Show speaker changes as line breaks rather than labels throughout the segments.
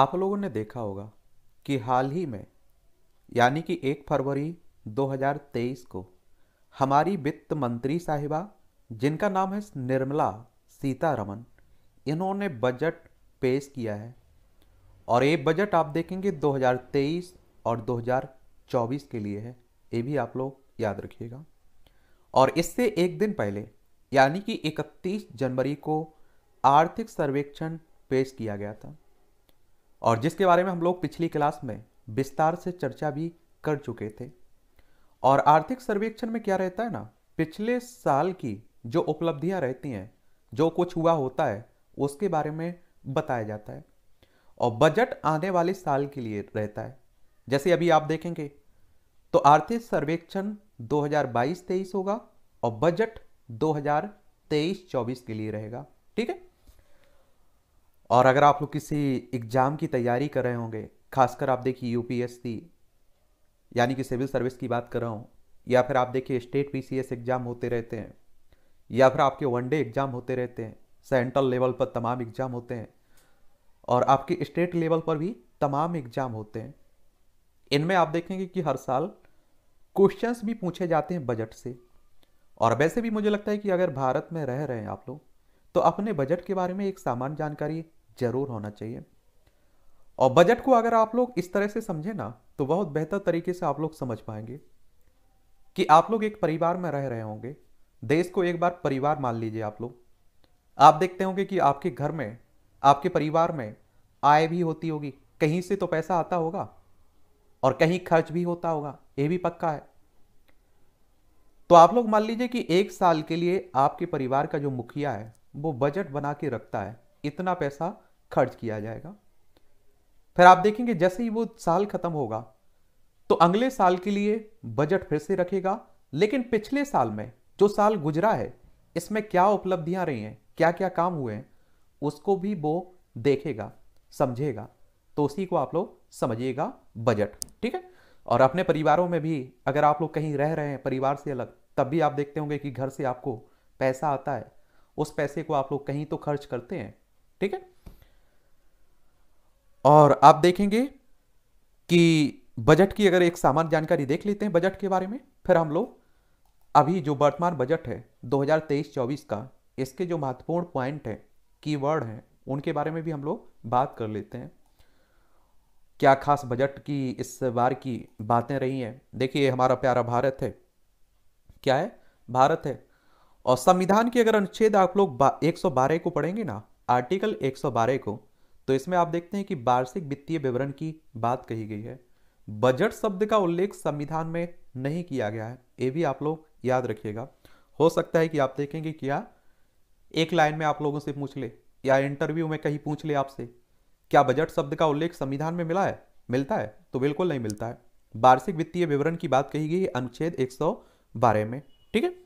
आप लोगों ने देखा होगा कि हाल ही में यानी कि 1 फरवरी 2023 को हमारी वित्त मंत्री साहिबा जिनका नाम है निर्मला सीतारमन इन्होंने बजट पेश किया है और ये बजट आप देखेंगे 2023 और 2024 के लिए है ये भी आप लोग याद रखिएगा और इससे एक दिन पहले यानी कि 31 जनवरी को आर्थिक सर्वेक्षण पेश किया गया था और जिसके बारे में हम लोग पिछली क्लास में विस्तार से चर्चा भी कर चुके थे और आर्थिक सर्वेक्षण में क्या रहता है ना पिछले साल की जो उपलब्धियां रहती हैं जो कुछ हुआ होता है उसके बारे में बताया जाता है और बजट आने वाले साल के लिए रहता है जैसे अभी आप देखेंगे तो आर्थिक सर्वेक्षण 2022-23 होगा और बजट 2023-24 के लिए रहेगा ठीक है और अगर आप लोग किसी एग्ज़ाम की तैयारी कर रहे होंगे खासकर आप देखिए यू यानी कि सिविल सर्विस की बात कर रहा हूँ या फिर आप देखिए स्टेट पी एग्ज़ाम होते रहते हैं या फिर आपके वनडे एग्ज़ाम होते रहते हैं सेंट्रल लेवल पर तमाम एग्ज़ाम होते हैं और आपके स्टेट लेवल पर भी तमाम एग्ज़ाम होते हैं इनमें आप देखेंगे कि हर साल क्वेश्चंस भी पूछे जाते हैं बजट से और वैसे भी मुझे लगता है कि अगर भारत में रह रहे हैं आप लोग तो अपने बजट के बारे में एक सामान्य जानकारी जरूर होना चाहिए और बजट को अगर आप लोग इस तरह से समझे ना तो बहुत बेहतर तरीके से आप लोग समझ पाएंगे कि आप लोग एक परिवार में रह रहे होंगे देश को एक बार परिवार मान लीजिए आप लोग आप देखते होंगे कि आपके घर में आपके परिवार में आय भी होती होगी कहीं से तो पैसा आता होगा और कहीं खर्च भी होता होगा ये भी पक्का है तो आप लोग मान लीजिए कि एक साल के लिए आपके परिवार का जो मुखिया है वो बजट बना के रखता है इतना पैसा खर्च किया जाएगा फिर आप देखेंगे जैसे ही वो साल खत्म होगा तो अगले साल के लिए बजट फिर से रखेगा लेकिन पिछले साल में जो साल गुजरा है इसमें क्या उपलब्धियां रही हैं क्या क्या काम हुए हैं उसको भी वो देखेगा समझेगा तो उसी को आप लोग समझिएगा बजट ठीक है और अपने परिवारों में भी अगर आप लोग कहीं रह रहे हैं परिवार से अलग तब भी आप देखते होंगे कि घर से आपको पैसा आता है उस पैसे को आप लोग कहीं तो खर्च करते हैं ठीक है और आप देखेंगे कि बजट की अगर एक सामान्य जानकारी देख लेते हैं बजट के बारे में फिर हम लोग अभी जो वर्तमान बजट है 2023-24 का इसके जो महत्वपूर्ण पॉइंट हैं कीवर्ड हैं उनके बारे में भी हम लोग बात कर लेते हैं क्या खास बजट की इस बार की बातें रही हैं देखिए हमारा प्यारा भारत है क्या है भारत है और संविधान की अगर अनुच्छेद आप लोग 112 को पढ़ेंगे ना आर्टिकल 112 को तो इसमें आप देखते हैं कि वार्षिक वित्तीय विवरण की बात कही गई है बजट शब्द का उल्लेख संविधान में नहीं किया गया है ये भी आप लोग याद रखिएगा हो सकता है कि आप देखेंगे क्या एक लाइन में आप लोगों से पूछ ले या इंटरव्यू में कहीं पूछ ले आपसे क्या बजट शब्द का उल्लेख संविधान में मिला है मिलता है तो बिल्कुल नहीं मिलता है वार्षिक वित्तीय विवरण की बात कही गई अनुच्छेद बारह में ठीक है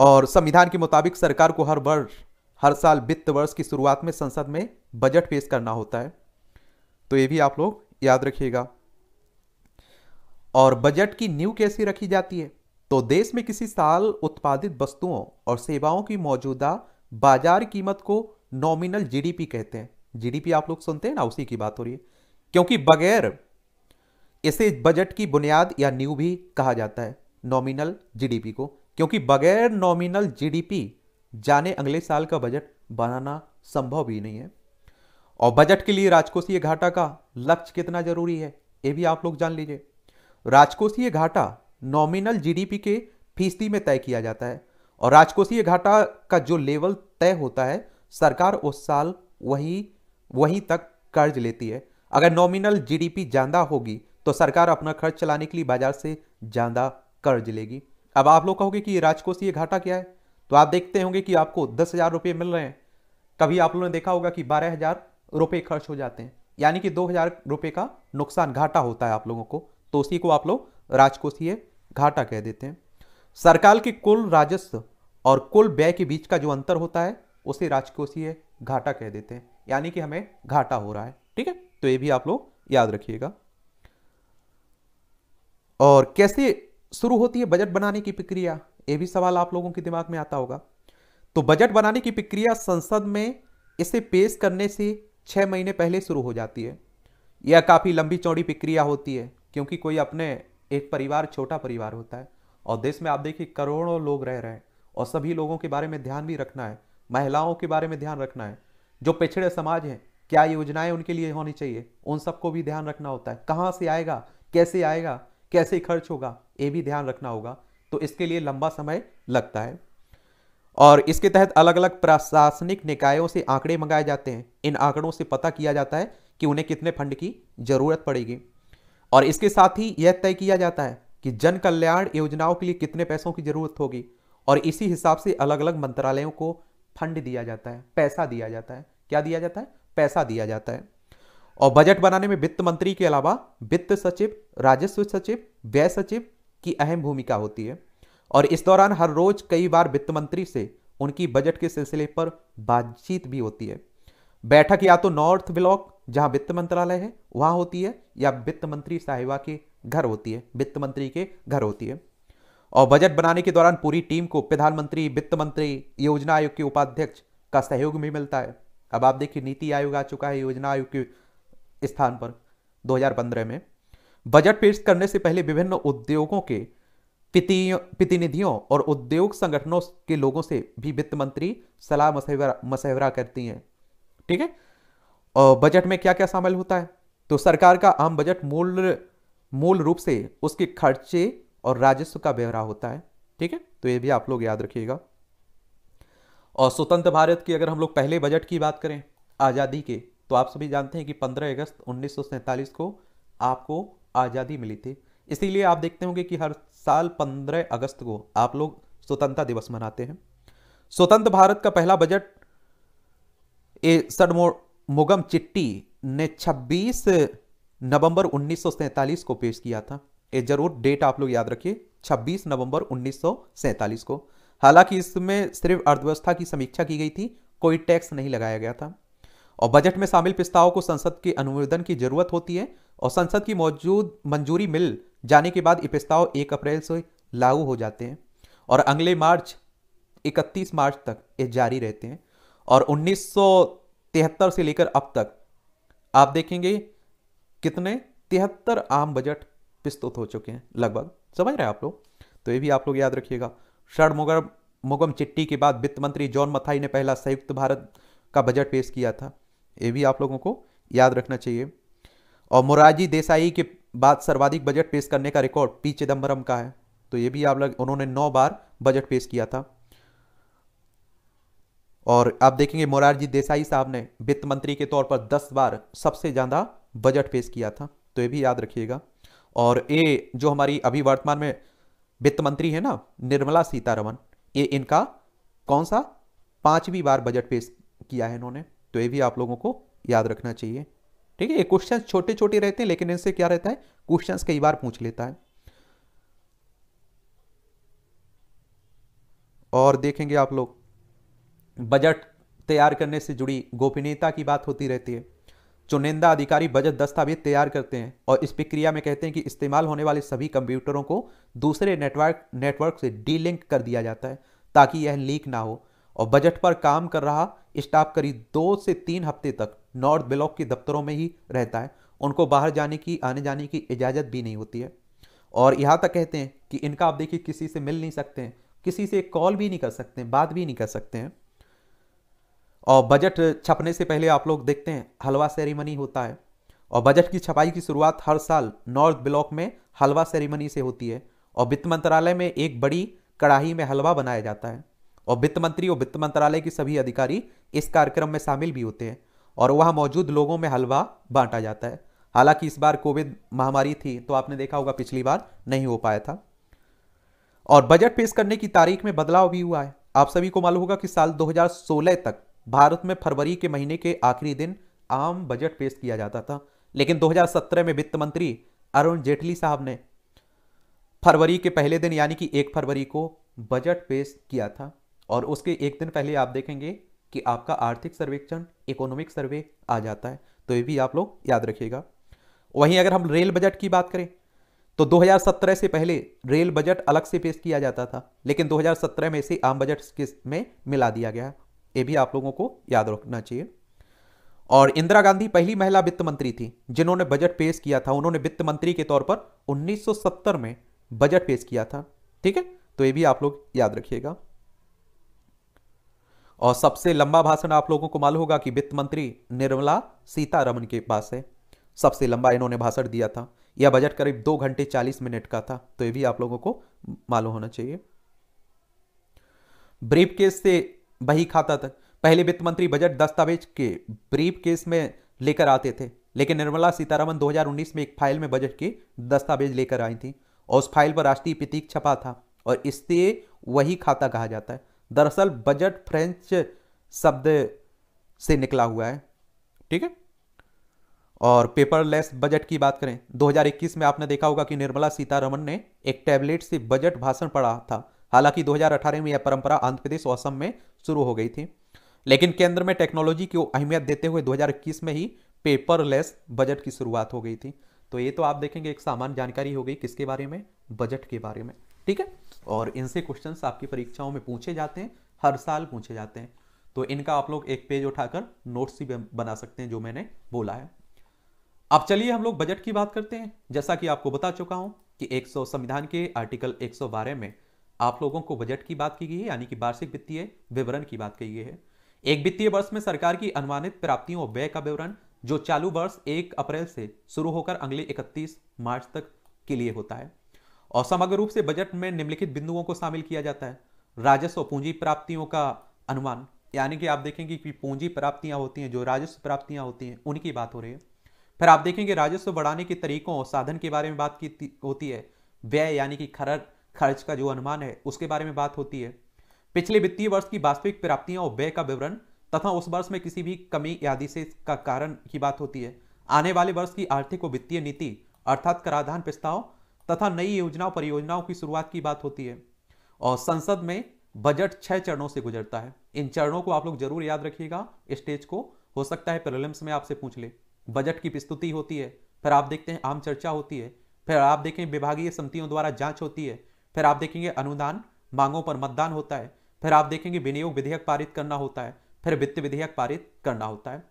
और संविधान के मुताबिक सरकार को हर वर्ष हर साल वित्त वर्ष की शुरुआत में संसद में बजट पेश करना होता है तो ये भी आप लोग याद रखिएगा और बजट की नींव कैसे रखी जाती है तो देश में किसी साल उत्पादित वस्तुओं और सेवाओं की मौजूदा बाजार कीमत को नॉमिनल जीडीपी कहते हैं जीडीपी आप लोग सुनते हैं ना उसी की बात हो रही है क्योंकि बगैर इसे बजट की बुनियाद या न्यू भी कहा जाता है नॉमिनल जीडीपी को क्योंकि बगैर नॉमिनल जीडीपी जाने अगले साल का बजट बनाना संभव ही नहीं है और बजट के लिए राजकोषीय घाटा का लक्ष्य कितना जरूरी है ये भी आप लोग जान लीजिए राजकोषीय घाटा नॉमिनल जीडीपी के फीसदी में तय किया जाता है और राजकोषीय घाटा का जो लेवल तय होता है सरकार उस साल वही वहीं तक कर्ज लेती है अगर नॉमिनल जीडीपी ज्यादा होगी तो सरकार अपना खर्च चलाने के लिए बाजार से ज्यादा कर्ज लेगी अब आप लोग कहोगे कि ये राजकोषीय घाटा क्या है तो आप देखते होंगे कि आपको दस हज़ार रुपये मिल रहे हैं कभी आप लोगों ने देखा होगा कि बारह हज़ार रुपये खर्च हो जाते हैं यानी कि दो हज़ार रुपये का नुकसान घाटा होता है आप लोगों को तो उसी को आप लोग राजकोषीय घाटा कह देते हैं सरकार के कुल राजस्व और कुल व्यय के बीच का जो अंतर होता है उसे राजकोषीय घाटा कह देते हैं यानी कि हमें घाटा हो रहा है ठीक है तो ये भी आप लोग याद रखिएगा और कैसे शुरू होती है बजट बनाने की प्रक्रिया ये भी सवाल आप लोगों के दिमाग में आता होगा तो बजट बनाने की प्रक्रिया संसद में इसे पेश करने से छः महीने पहले शुरू हो जाती है यह काफ़ी लंबी चौड़ी प्रक्रिया होती है क्योंकि कोई अपने एक परिवार छोटा परिवार होता है और देश में आप देखिए करोड़ों लोग रह रहे हैं और सभी लोगों के बारे में ध्यान भी रखना है महिलाओं के बारे में ध्यान रखना है जो पिछड़े समाज हैं क्या योजनाएं उनके लिए होनी चाहिए उन सबको भी ध्यान रखना होता है कहाँ से आएगा कैसे आएगा कैसे खर्च होगा ये भी ध्यान रखना होगा तो इसके लिए लंबा समय लगता है और इसके तहत अलग अलग प्रशासनिक निकायों से आंकड़े मंगाए जाते हैं इन आंकड़ों से पता किया जाता है कि उन्हें कितने फंड की जरूरत पड़ेगी और इसके साथ ही यह तय किया जाता है कि जन कल्याण योजनाओं के लिए कितने पैसों की जरूरत होगी और इसी हिसाब से अलग अलग मंत्रालयों को फंड दिया जाता है पैसा दिया जाता है क्या दिया जाता है पैसा दिया जाता है और बजट बनाने में वित्त मंत्री के अलावा वित्त सचिव राजस्व सचिव व्यय सचिव की अहम भूमिका होती है और इस दौरान हर रोज कई बार वित्त मंत्री से उनकी बजट के सिलसिले पर बातचीत भी होती है बैठक या तो नॉर्थ ब्लॉक जहां वित्त मंत्रालय है वहां होती है या वित्त मंत्री साहिबा के घर होती है वित्त मंत्री के घर होती है और बजट बनाने के दौरान पूरी टीम को प्रधानमंत्री वित्त मंत्री योजना आयोग के उपाध्यक्ष का सहयोग भी मिलता है अब आप देखिए नीति आयोग आ चुका है योजना आयोग के स्थान पर 2015 में बजट पेश करने से पहले विभिन्न उद्योगों के प्रतिनिधियों और उद्योग संगठनों के लोगों से भी वित्त मंत्री सलाह मशवरा करती हैं ठीक है और बजट में क्या क्या शामिल होता है तो सरकार का आम बजट मूल मूल रूप से उसके खर्चे और राजस्व का ब्यौरा होता है ठीक है तो ये भी आप लोग याद रखिएगा और स्वतंत्र भारत की अगर हम लोग पहले बजट की बात करें आज़ादी के तो आप सभी जानते हैं कि 15 अगस्त उन्नीस को आपको आज़ादी मिली थी इसीलिए आप देखते होंगे कि हर साल 15 अगस्त को आप लोग स्वतंत्रता दिवस मनाते हैं स्वतंत्र भारत का पहला बजट ए सडमो मुगम चिट्टी ने 26 नवंबर उन्नीस को पेश किया था ये जरूर डेट आप लोग याद रखिए 26 नवंबर उन्नीस को हालांकि इसमें सिर्फ अर्थव्यवस्था की समीक्षा की गई थी कोई टैक्स नहीं लगाया गया था और बजट में शामिल प्रस्तावों को संसद के अनुमोदन की जरूरत होती है और संसद की मौजूद मंजूरी मिल जाने के बाद ये प्रस्ताव एक अप्रैल से लागू हो जाते हैं और अगले मार्च 31 मार्च तक ये जारी रहते हैं और उन्नीस से लेकर अब तक आप देखेंगे कितने तिहत्तर आम बजट प्रस्तुत हो चुके हैं लगभग समझ रहे हैं आप लोग तो ये भी आप लोग याद रखिएगा शरण मुगम मुगम चिट्टी के बाद वित्त मंत्री जॉन मथाई ने पहला संयुक्त भारत का बजट पेश किया था ये भी आप लोगों को याद रखना चाहिए और मोरारजी देसाई के बाद सर्वाधिक बजट पेश करने का रिकॉर्ड पी चिदम्बरम का है तो ये भी आप लोग उन्होंने नौ बार बजट पेश किया था और आप देखेंगे मोरारजी देसाई साहब ने वित्त मंत्री के तौर पर दस बार सबसे ज़्यादा बजट पेश किया था तो ये भी याद रखिएगा और ये जो हमारी अभी वर्तमान में वित्त मंत्री है ना निर्मला सीतारमन ये इनका कौन सा पांचवी बार बजट पेश किया है इन्होंने तो ये भी आप लोगों को याद रखना चाहिए ठीक है ये क्वेश्चन छोटे छोटे रहते हैं लेकिन इनसे क्या रहता है क्वेश्चन कई बार पूछ लेता है और देखेंगे आप लोग बजट तैयार करने से जुड़ी गोपनीयता की बात होती रहती है चुनिंदा अधिकारी बजट दस्तावेज तैयार करते हैं और इस प्रक्रिया में कहते हैं कि इस्तेमाल होने वाले सभी कंप्यूटरों को दूसरे नेटवर्क नेटवर्क से डीलिंक कर दिया जाता है ताकि यह लीक ना हो और बजट पर काम कर रहा स्टाफ करीब दो से तीन हफ्ते तक नॉर्थ ब्लॉक के दफ्तरों में ही रहता है उनको बाहर जाने की आने जाने की इजाज़त भी नहीं होती है और यहाँ तक कहते हैं कि इनका आप देखिए किसी से मिल नहीं सकते हैं किसी से कॉल भी नहीं कर सकते बात भी नहीं कर सकते हैं और बजट छपने से पहले आप लोग देखते हैं हलवा सेरेमनी होता है और बजट की छपाई की शुरुआत हर साल नॉर्थ ब्लॉक में हलवा सेरेमनी से होती है और वित्त मंत्रालय में एक बड़ी कड़ाही में हलवा बनाया जाता है और वित्त मंत्री और वित्त मंत्रालय के सभी अधिकारी इस कार्यक्रम में शामिल भी होते हैं और वहाँ मौजूद लोगों में हलवा बांटा जाता है हालांकि इस बार कोविड महामारी थी तो आपने देखा होगा पिछली बार नहीं हो पाया था और बजट पेश करने की तारीख में बदलाव भी हुआ है आप सभी को मालूम होगा कि साल 2016 तक भारत में फरवरी के महीने के आखिरी दिन आम बजट पेश किया जाता था लेकिन 2017 में वित्त मंत्री अरुण जेटली साहब ने फरवरी के पहले दिन यानी कि एक फरवरी को बजट पेश किया था और उसके एक दिन पहले आप देखेंगे कि आपका आर्थिक सर्वेक्षण इकोनॉमिक सर्वे आ जाता है तो ये भी आप लोग याद रखिएगा वहीं अगर हम रेल बजट की बात करें तो 2017 से पहले रेल बजट अलग से पेश किया जाता था लेकिन 2017 में इसे आम बजट में मिला दिया गया ये भी आप लोगों को याद रखना चाहिए और इंदिरा गांधी पहली महिला वित्त मंत्री थी जिन्होंने बजट पेश किया था उन्होंने वित्त मंत्री के तौर पर 1970 में बजट पेश किया था ठीक है तो ये भी आप लोग याद रखिएगा और सबसे लंबा भाषण आप लोगों को मालूम होगा कि वित्त मंत्री निर्मला सीतारमन के पास है सबसे लंबा इन्होंने भाषण दिया था यह बजट करीब दो घंटे चालीस मिनट का था तो ये भी आप लोगों को मालूम होना चाहिए ब्रीफ केस से बही खाता तक पहले वित्त मंत्री बजट दस्तावेज के ब्रीफ केस में लेकर आते थे लेकिन निर्मला सीतारमन 2019 में एक फाइल में बजट के दस्तावेज लेकर आई थी और उस फाइल पर राष्ट्रीय प्रतीक छपा था और इससे वही खाता कहा जाता है दरअसल बजट फ्रेंच शब्द से निकला हुआ है ठीक है और पेपरलेस बजट की बात करें 2021 में आपने देखा होगा कि निर्मला सीतारमन ने एक टैबलेट से बजट भाषण पढ़ा था हालांकि 2018 में यह परंपरा आंध्र प्रदेश और असम में शुरू हो गई थी लेकिन केंद्र में टेक्नोलॉजी की अहमियत देते हुए 2021 में ही पेपरलेस बजट की शुरुआत हो गई थी तो ये तो आप देखेंगे एक सामान्य जानकारी हो गई किसके बारे में बजट के बारे में ठीक है और इनसे क्वेश्चन आपकी परीक्षाओं में पूछे जाते हैं हर साल पूछे जाते हैं तो इनका आप लोग एक पेज उठाकर नोट्स भी बना सकते हैं जो मैंने बोला है अब चलिए हम लोग बजट की बात करते हैं जैसा कि आपको बता चुका हूं कि 100 संविधान के आर्टिकल एक में आप लोगों को बजट की बात की गई है यानी कि वार्षिक वित्तीय विवरण की बात की गई है एक वित्तीय वर्ष में सरकार की अनुमानित प्राप्तियों और व्यय का विवरण जो चालू वर्ष एक अप्रैल से शुरू होकर अगले इकतीस मार्च तक के लिए होता है और समग्र रूप से बजट में निम्नलिखित बिंदुओं को शामिल किया जाता है राजस्व पूंजी प्राप्तियों का अनुमान यानी कि आप देखेंगे कि पूंजी प्राप्तियां होती हैं जो राजस्व प्राप्तियां होती हैं उनकी बात हो रही है फिर आप देखेंगे राजस्व बढ़ाने के तरीकों और साधन के बारे में बात की होती है व्यय यानी कि खरर खर्च का जो अनुमान है उसके बारे में बात होती है पिछले वित्तीय वर्ष की वास्तविक प्राप्तियां और व्यय का विवरण तथा उस वर्ष में किसी भी कमी आदि से का कारण की बात होती है आने वाले वर्ष की आर्थिक और वित्तीय नीति अर्थात कराधान प्रस्ताव तथा नई योजनाओं परियोजनाओं की शुरुआत की बात होती है और संसद में बजट छह चरणों से गुजरता है इन चरणों को आप लोग जरूर याद रखिएगा स्टेज को हो सकता है पेरोलम्स में आपसे पूछ ले बजट की प्रस्तुति होती है फिर आप देखते हैं आम चर्चा होती है फिर आप देखें विभागीय समितियों द्वारा जांच होती है फिर आप देखेंगे अनुदान मांगों पर मतदान होता है फिर आप देखेंगे विनियोग विधेयक पारित करना होता है फिर वित्त विधेयक पारित करना होता है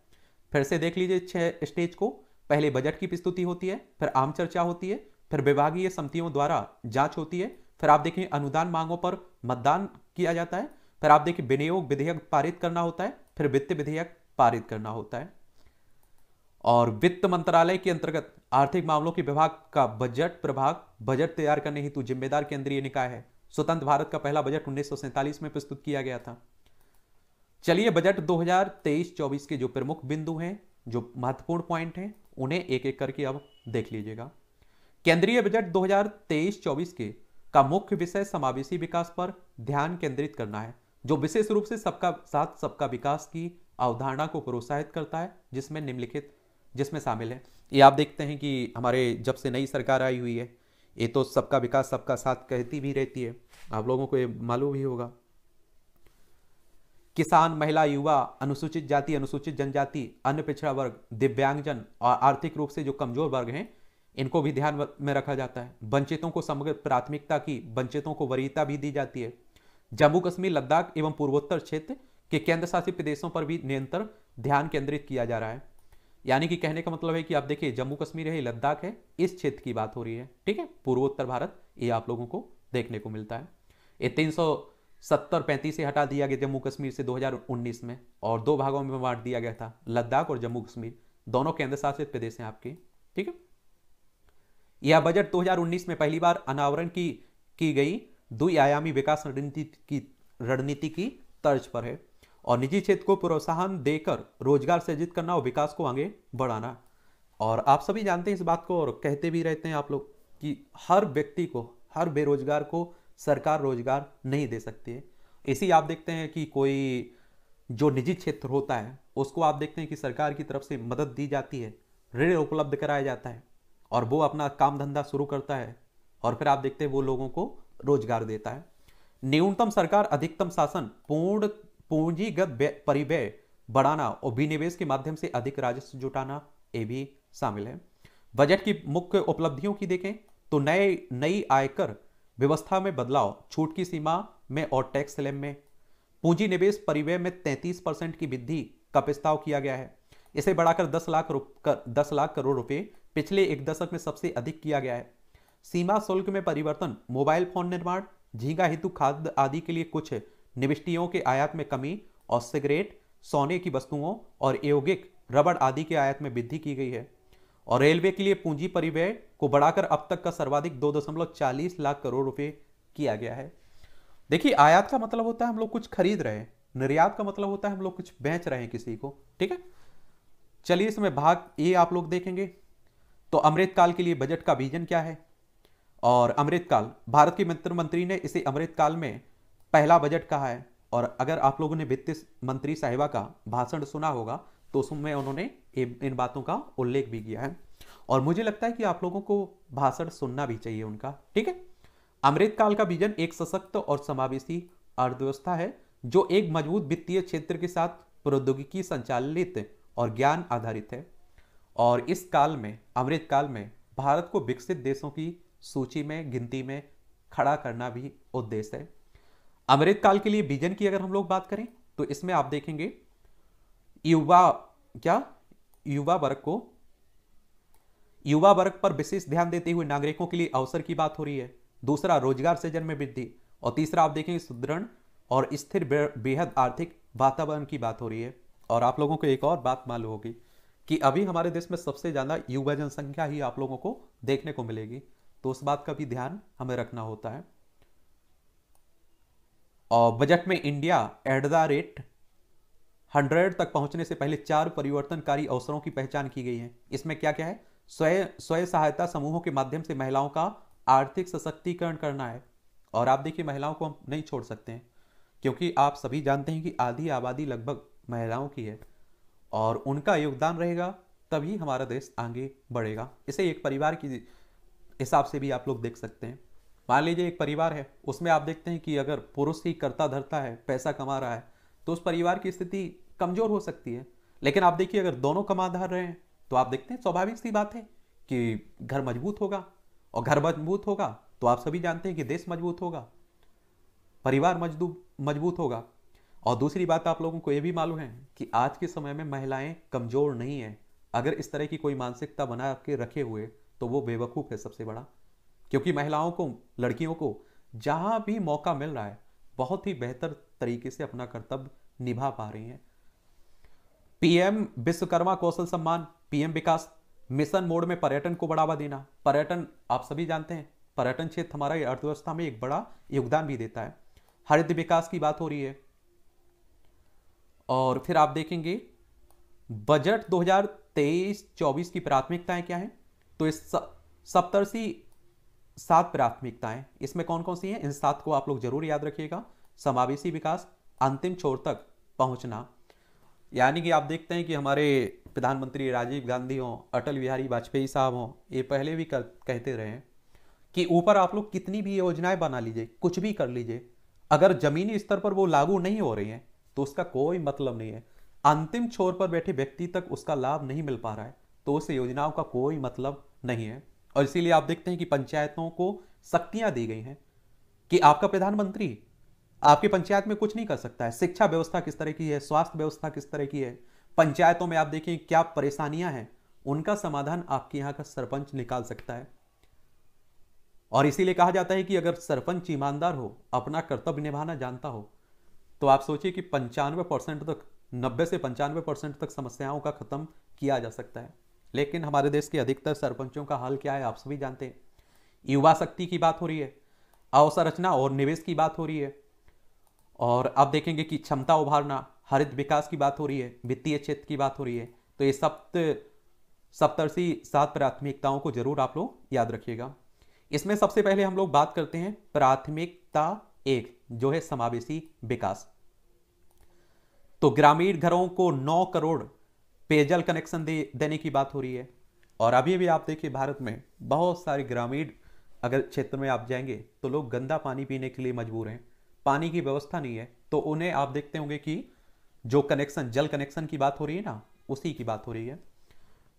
फिर से देख लीजिए छह स्टेज को पहले बजट की प्रस्तुति होती है फिर आम चर्चा होती है फिर विभागीय समितियों द्वारा जांच होती है फिर आप देखें अनुदान मांगों पर मतदान किया जाता है फिर आप देखें विनियोग विधेयक पारित करना होता है फिर वित्त विधेयक पारित करना होता है और वित्त मंत्रालय के अंतर्गत आर्थिक मामलों के विभाग का बजट प्रभाग बजट तैयार करने हेतु जिम्मेदार केंद्रीय निकाय है स्वतंत्र भारत का पहला बजट उन्नीस में प्रस्तुत किया गया था चलिए बजट 2023-24 के जो प्रमुख बिंदु हैं जो महत्वपूर्ण पॉइंट हैं उन्हें एक एक करके अब देख लीजिएगा केंद्रीय बजट 2023-24 के का मुख्य विषय समावेशी विकास पर ध्यान केंद्रित करना है जो विशेष रूप से सबका साथ सबका विकास की अवधारणा को प्रोत्साहित करता है जिसमें निम्नलिखित जिसमें शामिल है ये आप देखते हैं कि हमारे जब से नई सरकार आई हुई है ये तो सबका विकास सबका साथ कहती भी रहती है आप लोगों को ये मालूम भी होगा किसान महिला युवा अनुसूचित जाति अनुसूचित जनजाति अन्य पिछड़ा वर्ग दिव्यांगजन और आर्थिक रूप से जो कमजोर वर्ग हैं इनको भी ध्यान में रखा जाता है वंचितों को समग्र प्राथमिकता की वंचितों को वरीयता भी दी जाती है जम्मू कश्मीर लद्दाख एवं पूर्वोत्तर क्षेत्र के केंद्र शासित प्रदेशों पर भी निरंतर ध्यान केंद्रित किया जा रहा है यानी कि कहने का मतलब है कि आप देखिए जम्मू कश्मीर है लद्दाख है इस क्षेत्र की बात हो रही है ठीक है पूर्वोत्तर भारत ये आप लोगों को देखने को मिलता है ये तीन सौ सत्तर पैंतीस से हटा दिया गया जम्मू कश्मीर से 2019 में और दो भागों में बांट दिया गया था लद्दाख और जम्मू कश्मीर दोनों केंद्र शासित प्रदेश हैं आपके ठीक है यह बजट 2019 में पहली बार अनावरण की की गई द्विआयामी विकास रणनीति की रणनीति की तर्ज पर है और निजी क्षेत्र को प्रोत्साहन देकर रोजगार सृजित करना और विकास को आगे बढ़ाना और आप सभी जानते हैं इस बात को और कहते भी रहते हैं आप लोग कि हर व्यक्ति को हर बेरोजगार को सरकार रोजगार नहीं दे सकती है इसी आप देखते हैं कि कोई जो निजी क्षेत्र होता है उसको आप देखते हैं कि सरकार की तरफ से मदद दी जाती है ऋण उपलब्ध कराया जाता है और वो अपना काम धंधा शुरू करता है और फिर आप देखते हैं वो लोगों को रोजगार देता है न्यूनतम सरकार अधिकतम शासन पूर्ण पूंजीगत परिव्यय बढ़ाना और विनिवेश के माध्यम से अधिक राजस्व जुटाना ये भी शामिल है बजट की मुख्य उपलब्धियों की देखें तो नए नई आयकर व्यवस्था में बदलाव छूट की सीमा में और टैक्स स्लैम में पूंजी निवेश परिव्यय में 33 परसेंट की वृद्धि का प्रस्ताव किया गया है इसे बढ़ाकर 10 लाख कर, 10 लाख करोड़ रुपए पिछले एक दशक में सबसे अधिक किया गया है सीमा शुल्क में परिवर्तन मोबाइल फोन निर्माण झींगा हेतु खाद्य आदि के लिए कुछ निविष्टियों के आयात में कमी और सिगरेट सोने की वस्तुओं और यौगिक रबड़ आदि के आयात में वृद्धि की गई है और रेलवे के लिए पूंजी परिव्यय को बढ़ाकर अब तक का सर्वाधिक दो दशमलव चालीस लाख करोड़ रुपए किया गया है देखिए आयात का मतलब होता है हम लोग कुछ खरीद रहे हैं निर्यात का मतलब होता है हम लोग कुछ बेच रहे हैं किसी को ठीक है चलिए इसमें भाग ए आप लोग देखेंगे तो अमृतकाल के लिए बजट का विजन क्या है और अमृतकाल भारत के वित्त मंत्री ने इसे अमृतकाल में पहला बजट कहा है और अगर आप लोगों ने वित्त मंत्री साहिबा का भाषण सुना होगा तो उसमें उन्होंने इन बातों का उल्लेख भी किया है और मुझे लगता है कि आप लोगों को भाषण सुनना भी चाहिए उनका ठीक है अमृतकाल का विजन एक सशक्त और समावेशी अर्थव्यवस्था है जो एक मजबूत वित्तीय क्षेत्र के साथ प्रौद्योगिकी संचालित और ज्ञान आधारित है और इस काल में अमृत काल में भारत को विकसित देशों की सूची में गिनती में खड़ा करना भी उद्देश्य है अमृत काल के लिए विजन की अगर हम लोग बात करें तो इसमें आप देखेंगे युवा क्या युवा वर्ग को युवा वर्ग पर विशेष ध्यान देते हुए नागरिकों के लिए अवसर की बात हो रही है दूसरा रोजगार सृजन में वृद्धि और तीसरा आप देखेंगे सुदृढ़ और स्थिर बेहद आर्थिक वातावरण की बात हो रही है और आप लोगों को एक और बात मालूम होगी कि अभी हमारे देश में सबसे ज़्यादा युवा जनसंख्या ही आप लोगों को देखने को मिलेगी तो उस बात का भी ध्यान हमें रखना होता है और बजट में India at the rate hundred तक पहुंचने से पहले चार परिवर्तनकारी अवसरों की पहचान की गई है इसमें क्या क्या है स्वयं स्वयं सहायता समूहों के माध्यम से महिलाओं का आर्थिक सशक्तिकरण करना है और आप देखिए महिलाओं को हम नहीं छोड़ सकते हैं क्योंकि आप सभी जानते हैं कि आधी आबादी लगभग महिलाओं की है और उनका योगदान रहेगा तभी हमारा देश आगे बढ़ेगा इसे एक परिवार की हिसाब से भी आप लोग देख सकते हैं मान लीजिए एक परिवार है उसमें आप देखते हैं कि अगर पुरुष ही करता धरता है पैसा कमा रहा है तो उस परिवार की स्थिति कमजोर हो सकती है लेकिन आप देखिए अगर दोनों कमाधार रहे हैं तो आप देखते हैं स्वाभाविक सी बात है कि घर मजबूत होगा और घर मजबूत होगा तो आप सभी जानते हैं कि देश मजबूत होगा परिवार मजबूत मजबूत होगा और दूसरी बात आप लोगों को यह भी मालूम है कि आज के समय में महिलाएं कमज़ोर नहीं हैं अगर इस तरह की कोई मानसिकता बना के रखे हुए तो वो बेवकूफ़ है सबसे बड़ा क्योंकि महिलाओं को लड़कियों को जहां भी मौका मिल रहा है बहुत ही बेहतर तरीके से अपना कर्तव्य निभा पा रही हैं पीएम विश्वकर्मा कौशल सम्मान पीएम विकास मिशन मोड में पर्यटन को बढ़ावा देना पर्यटन आप सभी जानते हैं पर्यटन क्षेत्र हमारा अर्थव्यवस्था में एक बड़ा योगदान भी देता है हरित विकास की बात हो रही है और फिर आप देखेंगे बजट 2023-24 की प्राथमिकताएं क्या हैं तो इस सप्तरसी सात प्राथमिकताएं इसमें कौन कौन सी हैं इन सात को आप लोग जरूर याद रखिएगा समावेशी विकास अंतिम छोर तक पहुंचना यानी कि आप देखते हैं कि हमारे प्रधानमंत्री राजीव गांधी हों अटल बिहारी वाजपेयी साहब हों ये पहले भी कर, कहते रहे कि ऊपर आप लोग कितनी भी योजनाएं बना लीजिए कुछ भी कर लीजिए अगर जमीनी स्तर पर वो लागू नहीं हो रही हैं तो उसका कोई मतलब नहीं है अंतिम छोर पर बैठे व्यक्ति तक उसका लाभ नहीं मिल पा रहा है तो उस योजनाओं का कोई मतलब नहीं है और इसीलिए आप देखते हैं कि पंचायतों को शक्तियां दी गई हैं कि आपका प्रधानमंत्री आपकी पंचायत में कुछ नहीं कर सकता है शिक्षा व्यवस्था किस तरह की है स्वास्थ्य व्यवस्था किस तरह की है पंचायतों में आप देखें क्या परेशानियां हैं उनका समाधान आपके यहां का सरपंच निकाल सकता है और इसीलिए कहा जाता है कि अगर सरपंच ईमानदार हो अपना कर्तव्य निभाना जानता हो तो आप सोचिए कि पंचानवे परसेंट तक नब्बे से पंचानवे परसेंट तक समस्याओं का खत्म किया जा सकता है लेकिन हमारे देश के अधिकतर सरपंचों का हाल क्या है आप सभी जानते हैं युवा शक्ति की बात हो रही है अवसंरचना और निवेश की बात हो रही है और आप देखेंगे कि क्षमता उभारना हरित विकास की बात हो रही है वित्तीय क्षेत्र की बात हो रही है तो ये सप्त सप्तरसी सात प्राथमिकताओं को जरूर आप लोग याद रखिएगा इसमें सबसे पहले हम लोग बात करते हैं प्राथमिकता एक जो है समावेशी विकास तो ग्रामीण घरों को 9 करोड़ पेयजल कनेक्शन दे, देने की बात हो रही है और अभी भी आप देखिए भारत में बहुत सारे ग्रामीण अगर क्षेत्र में आप जाएंगे तो लोग गंदा पानी पीने के लिए मजबूर हैं पानी की व्यवस्था नहीं है तो उन्हें आप देखते होंगे कि जो कनेक्शन जल कनेक्शन की बात हो रही है ना उसी की बात हो रही है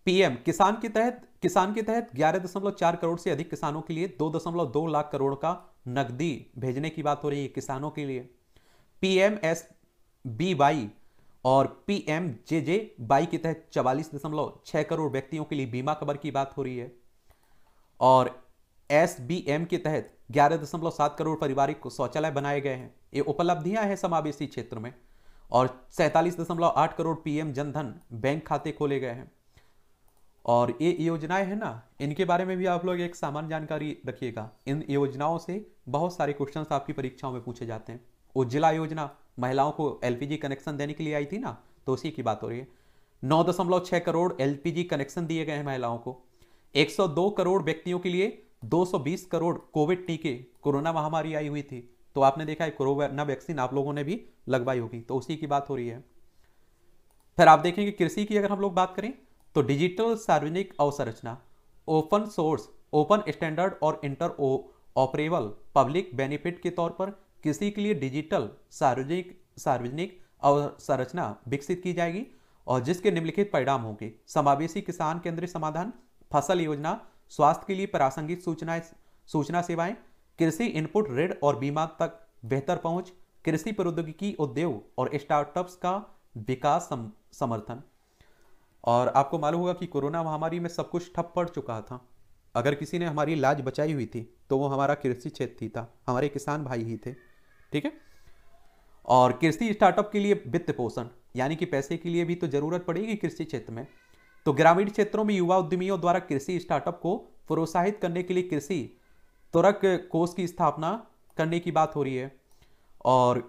पीएम किसान के तहत किसान के तहत ग्यारह दशमलव चार करोड़ से अधिक किसानों के लिए दो दशमलव दो लाख करोड़ का नकदी भेजने की बात हो रही है किसानों के लिए पीएम एस बी वाई और पीएम जे जे बाई के तहत चवालीस दशमलव छह करोड़ व्यक्तियों के लिए बीमा कवर की बात हो रही है और एस बी एम के तहत ग्यारह दशमलव सात करोड़ पारिवारिक को शौचालय बनाए गए हैं ये उपलब्धियां हैं समावेशी क्षेत्र में और सैंतालीस दशमलव आठ करोड़ पीएम जनधन बैंक खाते खोले गए हैं और ये योजनाएं हैं ना इनके बारे में भी आप लोग एक सामान्य जानकारी रखिएगा इन योजनाओं से बहुत सारे क्वेश्चन आपकी परीक्षाओं में पूछे जाते हैं उज्ज्वला योजना महिलाओं को एलपीजी कनेक्शन देने के लिए आई थी ना तो उसी की बात हो रही है नौ दशमलव छह करोड़ एलपीजी कनेक्शन दिए गए हैं महिलाओं को 102 करोड़ व्यक्तियों के लिए 220 करोड़ कोविड टीके कोरोना महामारी आई हुई थी तो आपने देखा है कोरोना वैक्सीन आप लोगों ने भी लगवाई होगी तो उसी की बात हो रही है फिर आप देखेंगे कृषि की अगर हम लोग बात करें तो डिजिटल सार्वजनिक अवसंरचना ओपन सोर्स ओपन स्टैंडर्ड और इंटर ऑपरेबल पब्लिक बेनिफिट के तौर पर किसी के लिए डिजिटल सार्वजनिक सार्वजनिक अवसंरचना विकसित की जाएगी और जिसके निम्नलिखित परिणाम होंगे समावेशी किसान केंद्रीय समाधान फसल योजना स्वास्थ्य के लिए प्रासंगिक सूचनाएं सूचना सेवाएं कृषि इनपुट ऋण और बीमा तक बेहतर पहुंच कृषि प्रौद्योगिकी उद्योग और स्टार्टअप्स का विकास सम, समर्थन और आपको मालूम होगा कि कोरोना महामारी में सब कुछ ठप पड़ चुका था अगर किसी ने हमारी लाज बचाई हुई थी तो वो हमारा कृषि क्षेत्र ही था हमारे किसान भाई ही थे ठीक है और कृषि स्टार्टअप के लिए वित्त पोषण यानी कि पैसे के लिए भी तो जरूरत पड़ेगी कृषि क्षेत्र में तो ग्रामीण क्षेत्रों में युवा उद्यमियों द्वारा कृषि स्टार्टअप को प्रोत्साहित करने के लिए कृषि तुरक कोष की स्थापना करने की बात हो रही है और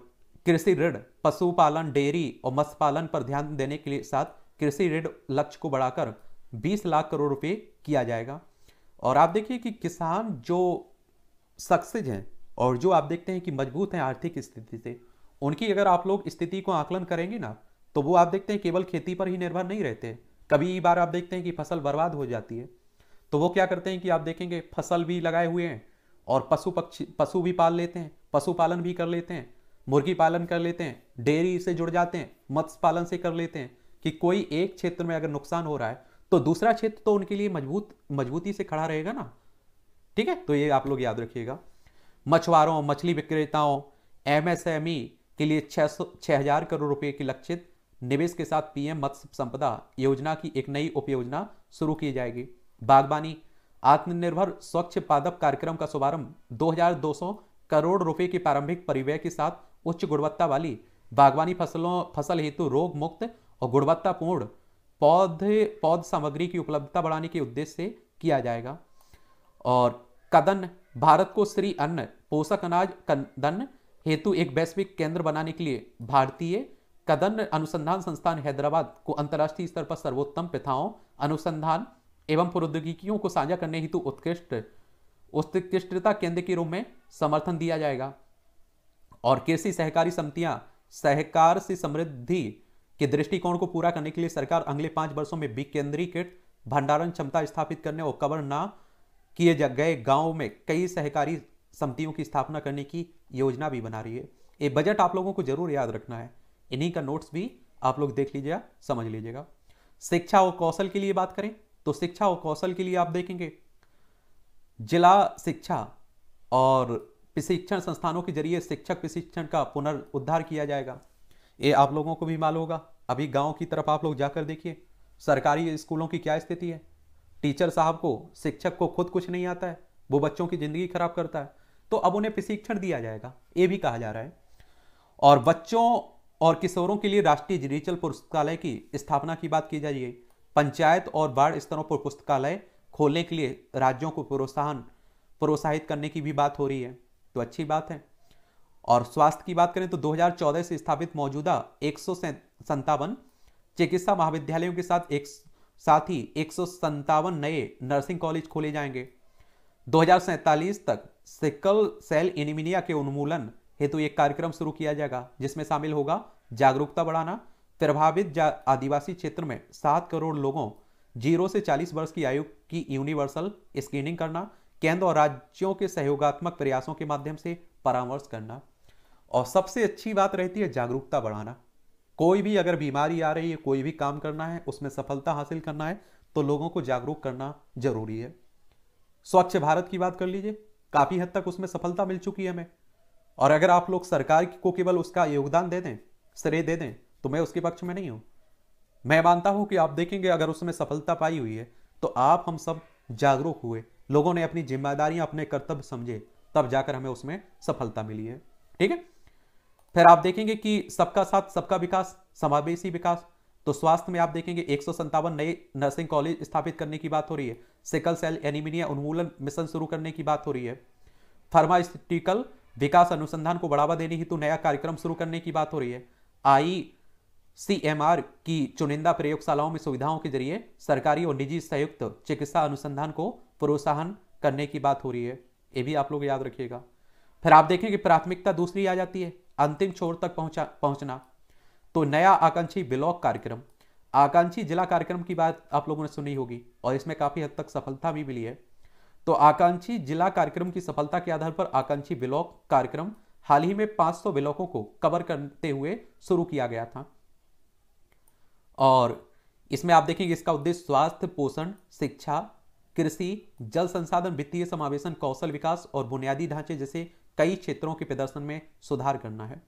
कृषि ऋण पशुपालन डेयरी और मत्स्य पालन पर ध्यान देने के लिए साथ कृषि ऋण लक्ष्य को बढ़ाकर 20 लाख करोड़ रुपए किया जाएगा और आप देखिए कि किसान जो सक्सेज हैं और जो आप देखते हैं कि मजबूत हैं आर्थिक स्थिति से उनकी अगर आप लोग स्थिति को आकलन करेंगे ना तो वो आप देखते हैं केवल खेती पर ही निर्भर नहीं रहते कभी बार आप देखते हैं कि फसल बर्बाद हो जाती है तो वो क्या करते हैं कि आप देखेंगे फसल भी लगाए हुए हैं और पशु पक्षी पशु भी पाल लेते हैं पशुपालन भी कर लेते हैं मुर्गी पालन कर लेते हैं डेयरी से जुड़ जाते हैं मत्स्य पालन से कर लेते हैं कि कोई एक क्षेत्र में अगर नुकसान हो रहा है तो दूसरा क्षेत्र तो उनके लिए मजबूत मजबूती से खड़ा रहेगा ना ठीक है तो ये आप लोग याद रखिएगा मछुआरों मछली विक्रेताओं एमएसएमई के लिए छह हजार करोड़ रुपए की लक्षित निवेश के साथ पीएम मत्स्य संपदा योजना की एक नई उपयोजना शुरू की जाएगी बागवानी आत्मनिर्भर स्वच्छ पादप कार्यक्रम का शुभारंभ दो करोड़ रुपए की प्रारंभिक परिव्यय के साथ उच्च गुणवत्ता वाली बागवानी फसलों फसल हेतु रोग मुक्त और गुणवत्तापूर्ण पौधे पौध सामग्री की उपलब्धता बढ़ाने के उद्देश्य से किया जाएगा और कदन भारत को श्री अन्न पोषक अनाज कदन हेतु एक वैश्विक केंद्र बनाने के लिए भारतीय कदन अनुसंधान संस्थान हैदराबाद को अंतर्राष्ट्रीय स्तर पर सर्वोत्तम प्रथाओं अनुसंधान एवं प्रौद्योगिकियों को साझा करने हेतु उत्कृष्ट उत्कृष्टता केंद्र के रूप में समर्थन दिया जाएगा और कृषि सहकारी समितियां सहकार से समृद्धि के दृष्टिकोण को पूरा करने के लिए सरकार अगले पांच वर्षों में विकेंद्रीकृत भंडारण क्षमता स्थापित करने और कवर न किए गए गाँव में कई सहकारी समितियों की स्थापना करने की योजना भी बना रही है ये बजट आप लोगों को जरूर याद रखना है इन्हीं का नोट्स भी आप लोग देख लीजिएगा समझ लीजिएगा शिक्षा और कौशल के लिए बात करें तो शिक्षा और कौशल के लिए आप देखेंगे जिला शिक्षा और प्रशिक्षण संस्थानों के जरिए शिक्षक प्रशिक्षण का पुनर्उद्धार किया जाएगा ये आप लोगों को भी मालूम होगा अभी गांव की तरफ आप लोग जाकर देखिए सरकारी स्कूलों की क्या स्थिति है टीचर साहब को शिक्षक को खुद कुछ नहीं आता है वो बच्चों की ज़िंदगी खराब करता है तो अब उन्हें प्रशिक्षण दिया जाएगा ये भी कहा जा रहा है और बच्चों और किशोरों के लिए राष्ट्रीय डिजिटल पुस्तकालय की स्थापना की बात की जा रही है पंचायत और वार्ड स्तरों पर पुस्तकालय खोलने के लिए राज्यों को प्रोत्साहन प्रोत्साहित करने की भी बात हो रही है तो अच्छी बात है और स्वास्थ्य की बात करें तो 2014 से स्थापित मौजूदा एक चिकित्सा महाविद्यालयों के साथ एक साथ ही एक नए नर्सिंग कॉलेज खोले जाएंगे दो तक सिकल सेल एनिमिनिया के उन्मूलन हेतु एक कार्यक्रम शुरू किया जाएगा जिसमें शामिल होगा जागरूकता बढ़ाना प्रभावित आदिवासी क्षेत्र में सात करोड़ लोगों जीरो से चालीस वर्ष की आयु की यूनिवर्सल स्क्रीनिंग करना केंद्र और राज्यों के सहयोगात्मक प्रयासों के माध्यम से परामर्श करना और सबसे अच्छी बात रहती है जागरूकता बढ़ाना कोई भी अगर बीमारी आ रही है कोई भी काम करना है उसमें सफलता हासिल करना है तो लोगों को जागरूक करना जरूरी है स्वच्छ भारत की बात कर लीजिए काफ़ी हद तक उसमें सफलता मिल चुकी है हमें और अगर आप लोग सरकार को केवल उसका योगदान दे दें श्रेय दे दें तो मैं उसके पक्ष में नहीं हूं मैं मानता हूं कि आप देखेंगे अगर उसमें सफलता पाई हुई है तो आप हम सब जागरूक हुए लोगों ने अपनी जिम्मेदारियां अपने कर्तव्य समझे तब जाकर हमें उसमें सफलता मिली है ठीक है फिर आप देखेंगे कि सबका साथ सबका विकास समावेशी विकास तो स्वास्थ्य में आप देखेंगे एक नए नर्सिंग कॉलेज स्थापित करने की बात हो रही है सिकल सेल एनिमिनिया उन्मूलन मिशन शुरू करने की बात हो रही है फार्मास्यूटिकल विकास अनुसंधान को बढ़ावा देने हेतु नया कार्यक्रम शुरू करने की बात हो रही है आई सी एम आर की चुनिंदा प्रयोगशालाओं में सुविधाओं के जरिए सरकारी और निजी संयुक्त चिकित्सा अनुसंधान को प्रोत्साहन करने की बात हो रही है ये भी आप लोग याद रखिएगा फिर आप देखेंगे प्राथमिकता दूसरी आ जाती है अंतिम छोर तक पहुंचा पहुंचना तो नया आकांक्षी ब्लॉक कार्यक्रम आकांक्षी जिला कार्यक्रम की बात आप लोगों ने सुनी होगी और इसमें काफ़ी हद तक सफलता भी मिली है तो आकांक्षी जिला कार्यक्रम की सफलता के आधार पर आकांक्षी ब्लॉक कार्यक्रम हाल ही में 500 सौ ब्लॉकों को कवर करते हुए शुरू किया गया था और इसमें आप देखेंगे इसका उद्देश्य स्वास्थ्य पोषण शिक्षा कृषि जल संसाधन वित्तीय समावेशन कौशल विकास और बुनियादी ढांचे जैसे कई क्षेत्रों के प्रदर्शन में सुधार करना है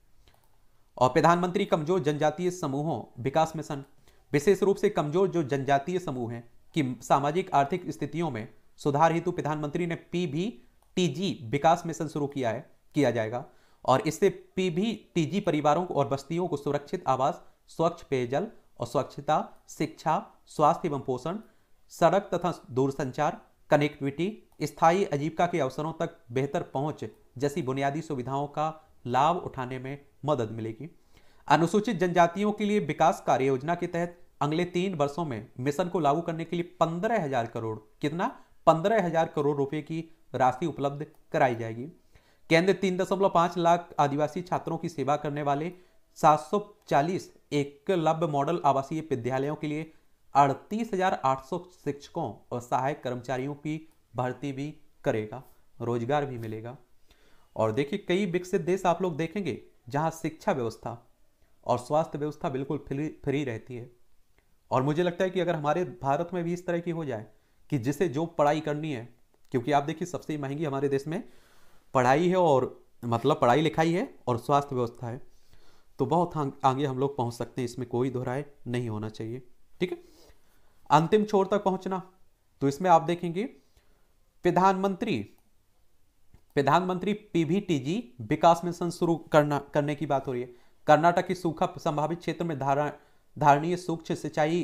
और प्रधानमंत्री कमजोर जनजातीय समूहों विकास मिशन विशेष रूप से कमजोर जो जनजातीय समूह हैं कि सामाजिक आर्थिक स्थितियों में सुधार हेतु प्रधानमंत्री ने पी विकास मिशन शुरू किया है किया जाएगा और इससे पी परिवारों और बस्तियों को सुरक्षित आवास स्वच्छ पेयजल और स्वच्छता शिक्षा स्वास्थ्य एवं पोषण सड़क तथा दूरसंचार कनेक्टिविटी स्थायी आजीविका के अवसरों तक बेहतर पहुंच जैसी बुनियादी सुविधाओं का लाभ उठाने में मदद मिलेगी अनुसूचित जनजातियों के लिए विकास कार्य योजना के तहत अगले तीन वर्षों में मिशन को लागू करने के लिए पंद्रह हजार करोड़ कितना पंद्रह हजार करोड़ रुपए की राशि उपलब्ध कराई जाएगी केंद्र तीन दशमलव पांच लाख आदिवासी छात्रों की सेवा करने वाले सात सौ चालीस एकलव्य मॉडल आवासीय विद्यालयों के लिए अड़तीस हजार आठ सौ शिक्षकों और सहायक कर्मचारियों की भर्ती भी करेगा रोजगार भी मिलेगा और देखिए कई विकसित देश आप लोग देखेंगे जहाँ शिक्षा व्यवस्था और स्वास्थ्य व्यवस्था बिल्कुल फ्री फ्री रहती है और मुझे लगता है कि अगर हमारे भारत में भी इस तरह की हो जाए कि जिसे जो पढ़ाई करनी है क्योंकि आप देखिए सबसे महंगी हमारे देश में पढ़ाई है और मतलब पढ़ाई लिखाई है और स्वास्थ्य व्यवस्था है तो बहुत आगे हम लोग पहुंच सकते हैं इसमें कोई दोहराए नहीं होना चाहिए ठीक है अंतिम छोर तक पहुंचना तो इसमें आप देखेंगे प्रधानमंत्री प्रधानमंत्री पीवीटीजी विकास मिशन शुरू करना करने की बात हो रही है कर्नाटक की सूखा संभावित क्षेत्र में धारा धारणीय सूक्ष्म सिंचाई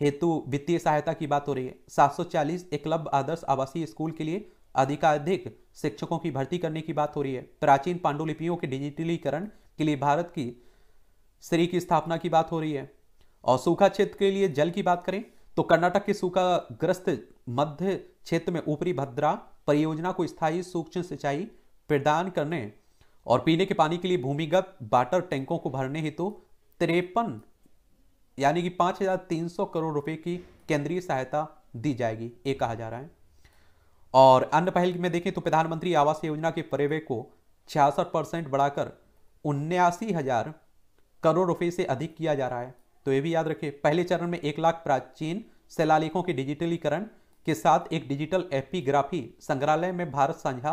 हेतु वित्तीय सहायता की बात हो रही है 740 एकलव्य आदर्श आवासीय स्कूल के लिए अधिकाधिक शिक्षकों की भर्ती करने की बात हो रही है प्राचीन पांडुलिपियों के डिजिटलीकरण के लिए भारत की श्री की स्थापना की बात हो रही है और सूखा क्षेत्र के लिए जल की बात करें तो कर्नाटक के सूखाग्रस्त मध्य क्षेत्र में ऊपरी भद्रा परियोजना को स्थायी सूक्ष्म सिंचाई प्रदान करने और पीने के पानी के लिए भूमिगत वाटर टैंकों को भरने हेतु तो तिरपन यानी कि 5,300 करोड़ रुपए की केंद्रीय सहायता दी जाएगी ये कहा जा रहा है और अन्य पहल में देखें तो प्रधानमंत्री आवास योजना के परिव्यय को छियासठ परसेंट बढ़ाकर उन्यासी हजार करोड़ रुपए से अधिक किया जा रहा है तो ये भी याद रखें पहले चरण में एक लाख प्राचीन शिलालेखों के डिजिटलीकरण के साथ एक डिजिटल एपिग्राफी संग्रहालय में भारत साझा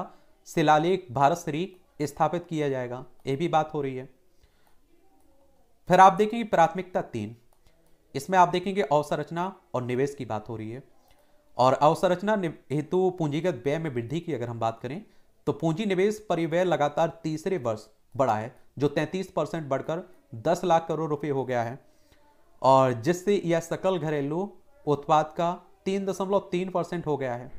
शिलालेख भारत श्री स्थापित किया जाएगा ये भी बात हो रही है फिर आप देखेंगे प्राथमिकता तीन इसमें आप देखेंगे अवसंरचना और निवेश की बात हो रही है और अवसंरचना हेतु पूंजीगत व्यय में वृद्धि की अगर हम बात करें तो पूंजी निवेश परिव्यय लगातार तीसरे वर्ष बढ़ा है जो 33 परसेंट बढ़कर 10 लाख करोड़ रुपए हो गया है और जिससे यह सकल घरेलू उत्पाद का तीन दशमलव तीन परसेंट हो गया है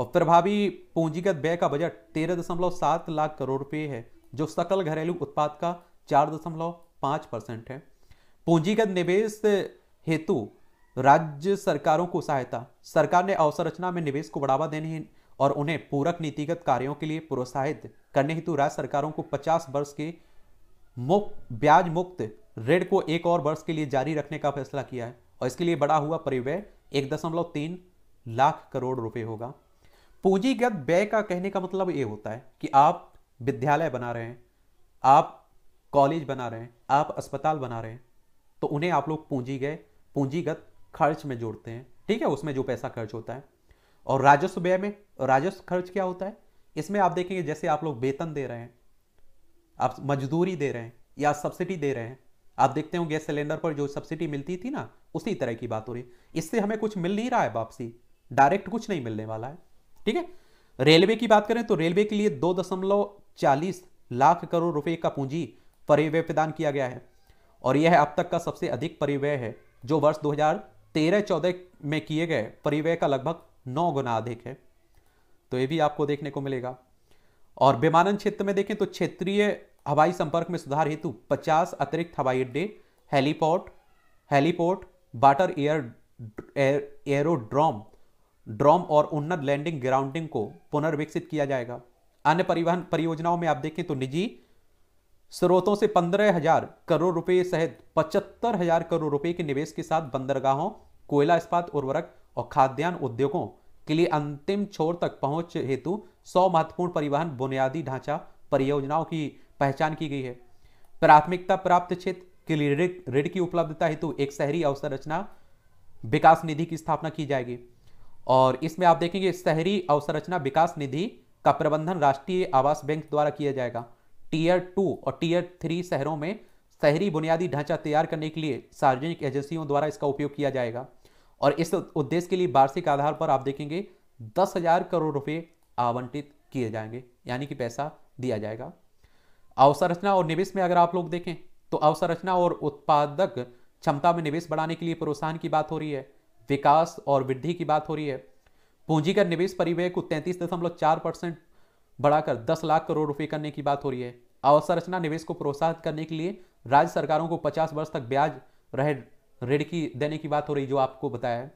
और प्रभावी पूंजीगत व्यय का बजट तेरह दशमलव सात लाख करोड़ रुपये है जो सकल घरेलू उत्पाद का चार दशमलव पाँच परसेंट है पूंजीगत निवेश हेतु राज्य सरकारों को सहायता सरकार ने अवसंरचना में निवेश को बढ़ावा देने और उन्हें पूरक नीतिगत कार्यों के लिए प्रोत्साहित करने हेतु राज्य सरकारों को 50 वर्ष के मुक्त ब्याज मुक्त ऋण को एक और वर्ष के लिए जारी रखने का फैसला किया है और इसके लिए बड़ा हुआ परिव्यय एक दशमलव तीन लाख करोड़ रुपए होगा पूंजीगत व्यय का कहने का मतलब ये होता है कि आप विद्यालय बना रहे हैं आप कॉलेज बना रहे हैं आप अस्पताल बना रहे हैं तो उन्हें आप लोग पूंजी गए पूंजीगत खर्च में जोड़ते हैं ठीक है उसमें जो पैसा खर्च होता है और राजस्व व्यय में राजस्व खर्च क्या होता है इसमें आप देखेंगे जैसे आप लोग वेतन दे रहे हैं आप मजदूरी दे रहे हैं या सब्सिडी दे रहे हैं आप देखते हो गैस सिलेंडर पर जो सब्सिडी मिलती थी ना उसी तरह की बात हो रही है इससे हमें कुछ मिल नहीं रहा है वापसी डायरेक्ट कुछ नहीं मिलने वाला है ठीक है रेलवे की बात करें तो रेलवे के लिए दो दशमलव चालीस लाख करोड़ रुपए का पूंजी परिव्यय प्रदान किया गया है और यह अब तक का सबसे अधिक परिव्यय है जो वर्ष 2013-14 में किए गए परिव्यय का लगभग नौ गुना अधिक है तो यह भी आपको देखने को मिलेगा और विमानन क्षेत्र में देखें तो क्षेत्रीय हवाई संपर्क में सुधार हेतु 50 अतिरिक्त हवाई अड्डे heliport heliport water air aerodrome drome और उन्नत लैंडिंग ग्राउंडिंग को पुनर्विकसित किया जाएगा अन्य परिवहन परियोजनाओं में आप देखें तो निजी स्रोतों से पंद्रह हजार करोड़ रुपए सहित पचहत्तर हजार करोड़ रुपए के निवेश के साथ बंदरगाहों कोयला इस्पात उर्वरक और खाद्यान्न उद्योगों के लिए अंतिम छोर तक पहुंच हेतु सौ महत्वपूर्ण परिवहन बुनियादी ढांचा परियोजनाओं की पहचान की गई है प्राथमिकता प्राप्त क्षेत्र के लिए ऋण की उपलब्धता हेतु एक शहरी अवसर रचना विकास निधि की स्थापना की जाएगी और इसमें आप देखेंगे शहरी अवसर रचना विकास निधि का प्रबंधन राष्ट्रीय आवास बैंक द्वारा किया जाएगा टीयर टू और टीयर थ्री शहरों में शहरी बुनियादी ढांचा तैयार करने के लिए सार्वजनिक एजेंसियों द्वारा इसका उपयोग किया जाएगा और इस उद्देश्य के लिए वार्षिक आधार पर आप देखेंगे दस हजार करोड़ रुपए आवंटित किए जाएंगे यानी कि पैसा दिया जाएगा अवसंरचना और निवेश में अगर आप लोग देखें तो अवसंरचना और उत्पादक क्षमता में निवेश बढ़ाने के लिए प्रोत्साहन की बात हो रही है विकास और वृद्धि की बात हो रही है पूंजीगत निवेश परिव्यय को तैंतीस दशमलव चार परसेंट बढ़ाकर दस लाख करोड़ रुपए करने की बात हो रही है अवसंरचना निवेश को प्रोत्साहित करने के लिए राज्य सरकारों को पचास वर्ष तक ब्याज रहे ऋण की देने की बात हो रही जो आपको बताया है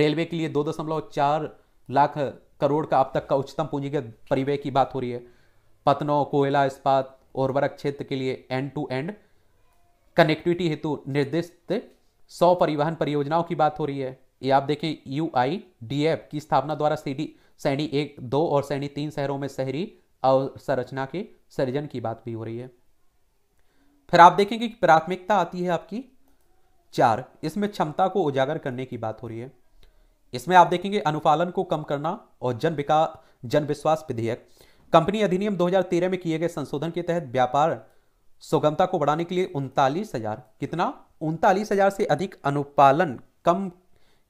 रेलवे के लिए दो दशमलव चार लाख करोड़ का अब तक का उच्चतम पूंजीगत परिव्यय की बात हो रही है पतनों कोयला इस्पात उर्वरक क्षेत्र के लिए एंड टू एंड कनेक्टिविटी हेतु निर्दिष्ट सौ परिवहन परियोजनाओं की बात हो रही है ये आप देखें यू आई डी एफ की स्थापना द्वारा सीडी सैनी एक दो और सैनी तीन शहरों में शहरी और संरचना के सृजन की बात भी हो रही है फिर आप देखेंगे कि प्राथमिकता आती है आपकी चार इसमें क्षमता को उजागर करने की बात हो रही है इसमें आप देखेंगे अनुपालन को कम करना और जन विकास जन विश्वास विधेयक कंपनी अधिनियम 2013 में किए गए संशोधन के तहत व्यापार सुगमता को बढ़ाने के लिए उनतालीस हजार कितना उनतालीस हजार से अधिक अनुपालन कम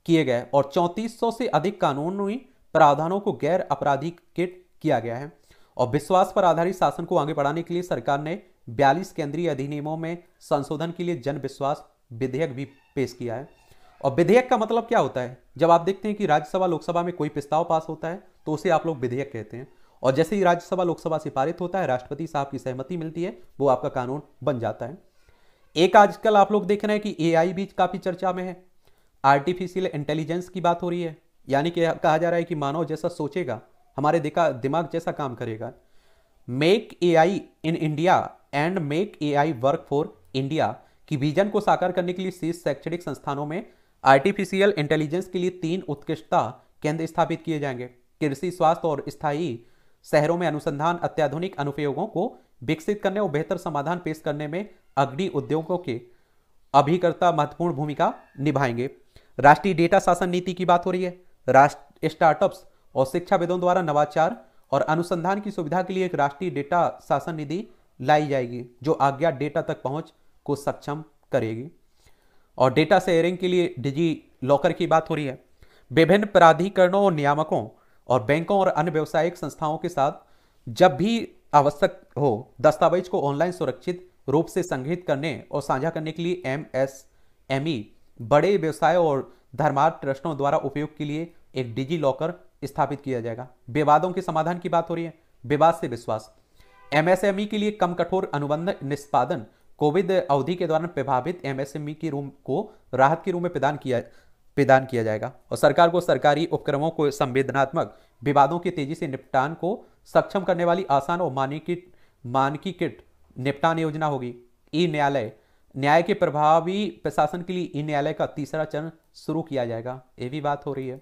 किए गए और चौंतीस से अधिक कानूनी प्रावधानों को गैर किट किया गया है और विश्वास पर आधारित शासन को आगे बढ़ाने के लिए सरकार ने बयालीस केंद्रीय अधिनियमों में संशोधन के लिए जन विश्वास विधेयक भी पेश किया है और विधेयक का मतलब क्या होता है जब आप देखते हैं कि राज्यसभा लोकसभा में कोई प्रस्ताव पास होता है तो उसे आप लोग विधेयक कहते हैं और जैसे ही राज्यसभा लोकसभा से पारित होता है राष्ट्रपति साहब की सहमति मिलती है वो आपका कानून बन जाता है एक आजकल आप लोग देख रहे हैं कि ए भी काफ़ी चर्चा में है आर्टिफिशियल इंटेलिजेंस की बात हो रही है यानी कि कहा जा रहा है कि मानव जैसा सोचेगा हमारे दिमाग जैसा काम करेगा make A I in India and make A I work for India की विजन को साकार करने के लिए शीर्ष शैक्षणिक संस्थानों में आर्टिफिशियल इंटेलिजेंस के लिए तीन उत्कृष्टता केंद्र स्थापित किए जाएंगे कृषि स्वास्थ्य और स्थायी शहरों में अनुसंधान अत्याधुनिक अनुपयोगों को विकसित करने और बेहतर समाधान पेश करने में अग्नि उद्योगों के अभिकर्ता महत्वपूर्ण भूमिका निभाएंगे राष्ट्रीय डेटा शासन नीति की बात हो रही है राष्ट्र स्टार्टअप्स और शिक्षाविदों द्वारा नवाचार और अनुसंधान की सुविधा के लिए एक राष्ट्रीय डेटा शासन निधि लाई जाएगी जो आज्ञा डेटा तक पहुंच को सक्षम करेगी और डेटा शेयरिंग के लिए डिजी लॉकर की बात हो रही है विभिन्न प्राधिकरणों और नियामकों और बैंकों और अन्य व्यवसायिक संस्थाओं के साथ जब भी आवश्यक हो दस्तावेज को ऑनलाइन सुरक्षित रूप से संग्रहित करने और साझा करने के लिए एम एस एम ई बड़े व्यवसाय और धर्मार्थ ट्रस्टों द्वारा उपयोग के लिए एक डिजी लॉकर स्थापित किया जाएगा विवादों के समाधान की बात हो रही है विवाद से विश्वास एमएसएमई के लिए कम कठोर अनुबंध निष्पादन कोविड अवधि के दौरान प्रभावित एमएसएमई के रूम को राहत के रूप में प्रदान किया प्रदान किया जाएगा और सरकार को सरकारी उपक्रमों को संवेदनात्मक विवादों के तेजी से निपटान को सक्षम करने वाली आसान और मानकीकृत मानकीकृत निपटान योजना होगी ई न्यायालय न्याय के प्रभावी प्रशासन के लिए ई न्यायालय का तीसरा चरण शुरू किया जाएगा ये भी बात हो रही है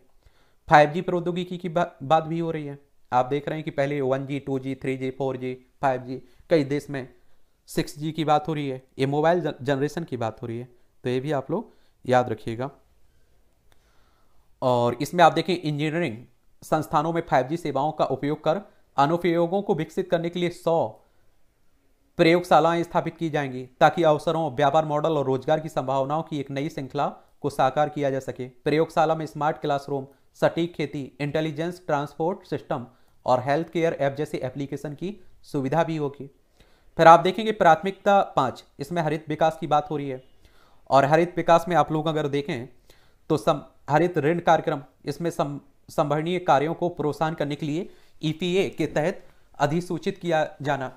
फाइव जी प्रौद्योगिकी की बा, बात भी हो रही है आप देख रहे हैं कि पहले one G two G three G four G five G कई देश में सिक्स जी की बात हो रही है ये मोबाइल जनरेशन की बात हो रही है तो ये भी आप लोग याद रखिएगा और इसमें आप देखें इंजीनियरिंग संस्थानों में 5G सेवाओं का उपयोग कर अनुपयोगों को विकसित करने के लिए 100 प्रयोगशालाएं स्थापित की जाएंगी ताकि अवसरों व्यापार मॉडल और रोजगार की संभावनाओं की एक नई श्रृंखला को साकार किया जा सके प्रयोगशाला में स्मार्ट क्लासरूम सटीक खेती इंटेलिजेंस ट्रांसपोर्ट सिस्टम और हेल्थ केयर ऐप जैसे एप्लीकेशन की सुविधा भी होगी फिर आप देखेंगे प्राथमिकता पाँच इसमें हरित विकास की बात हो रही है और हरित विकास में आप लोग अगर देखें तो हरित ऋण कार्यक्रम इसमें संभरणीय कार्यों को प्रोत्साहन करने के लिए ईपीए e के तहत अधिसूचित किया जाना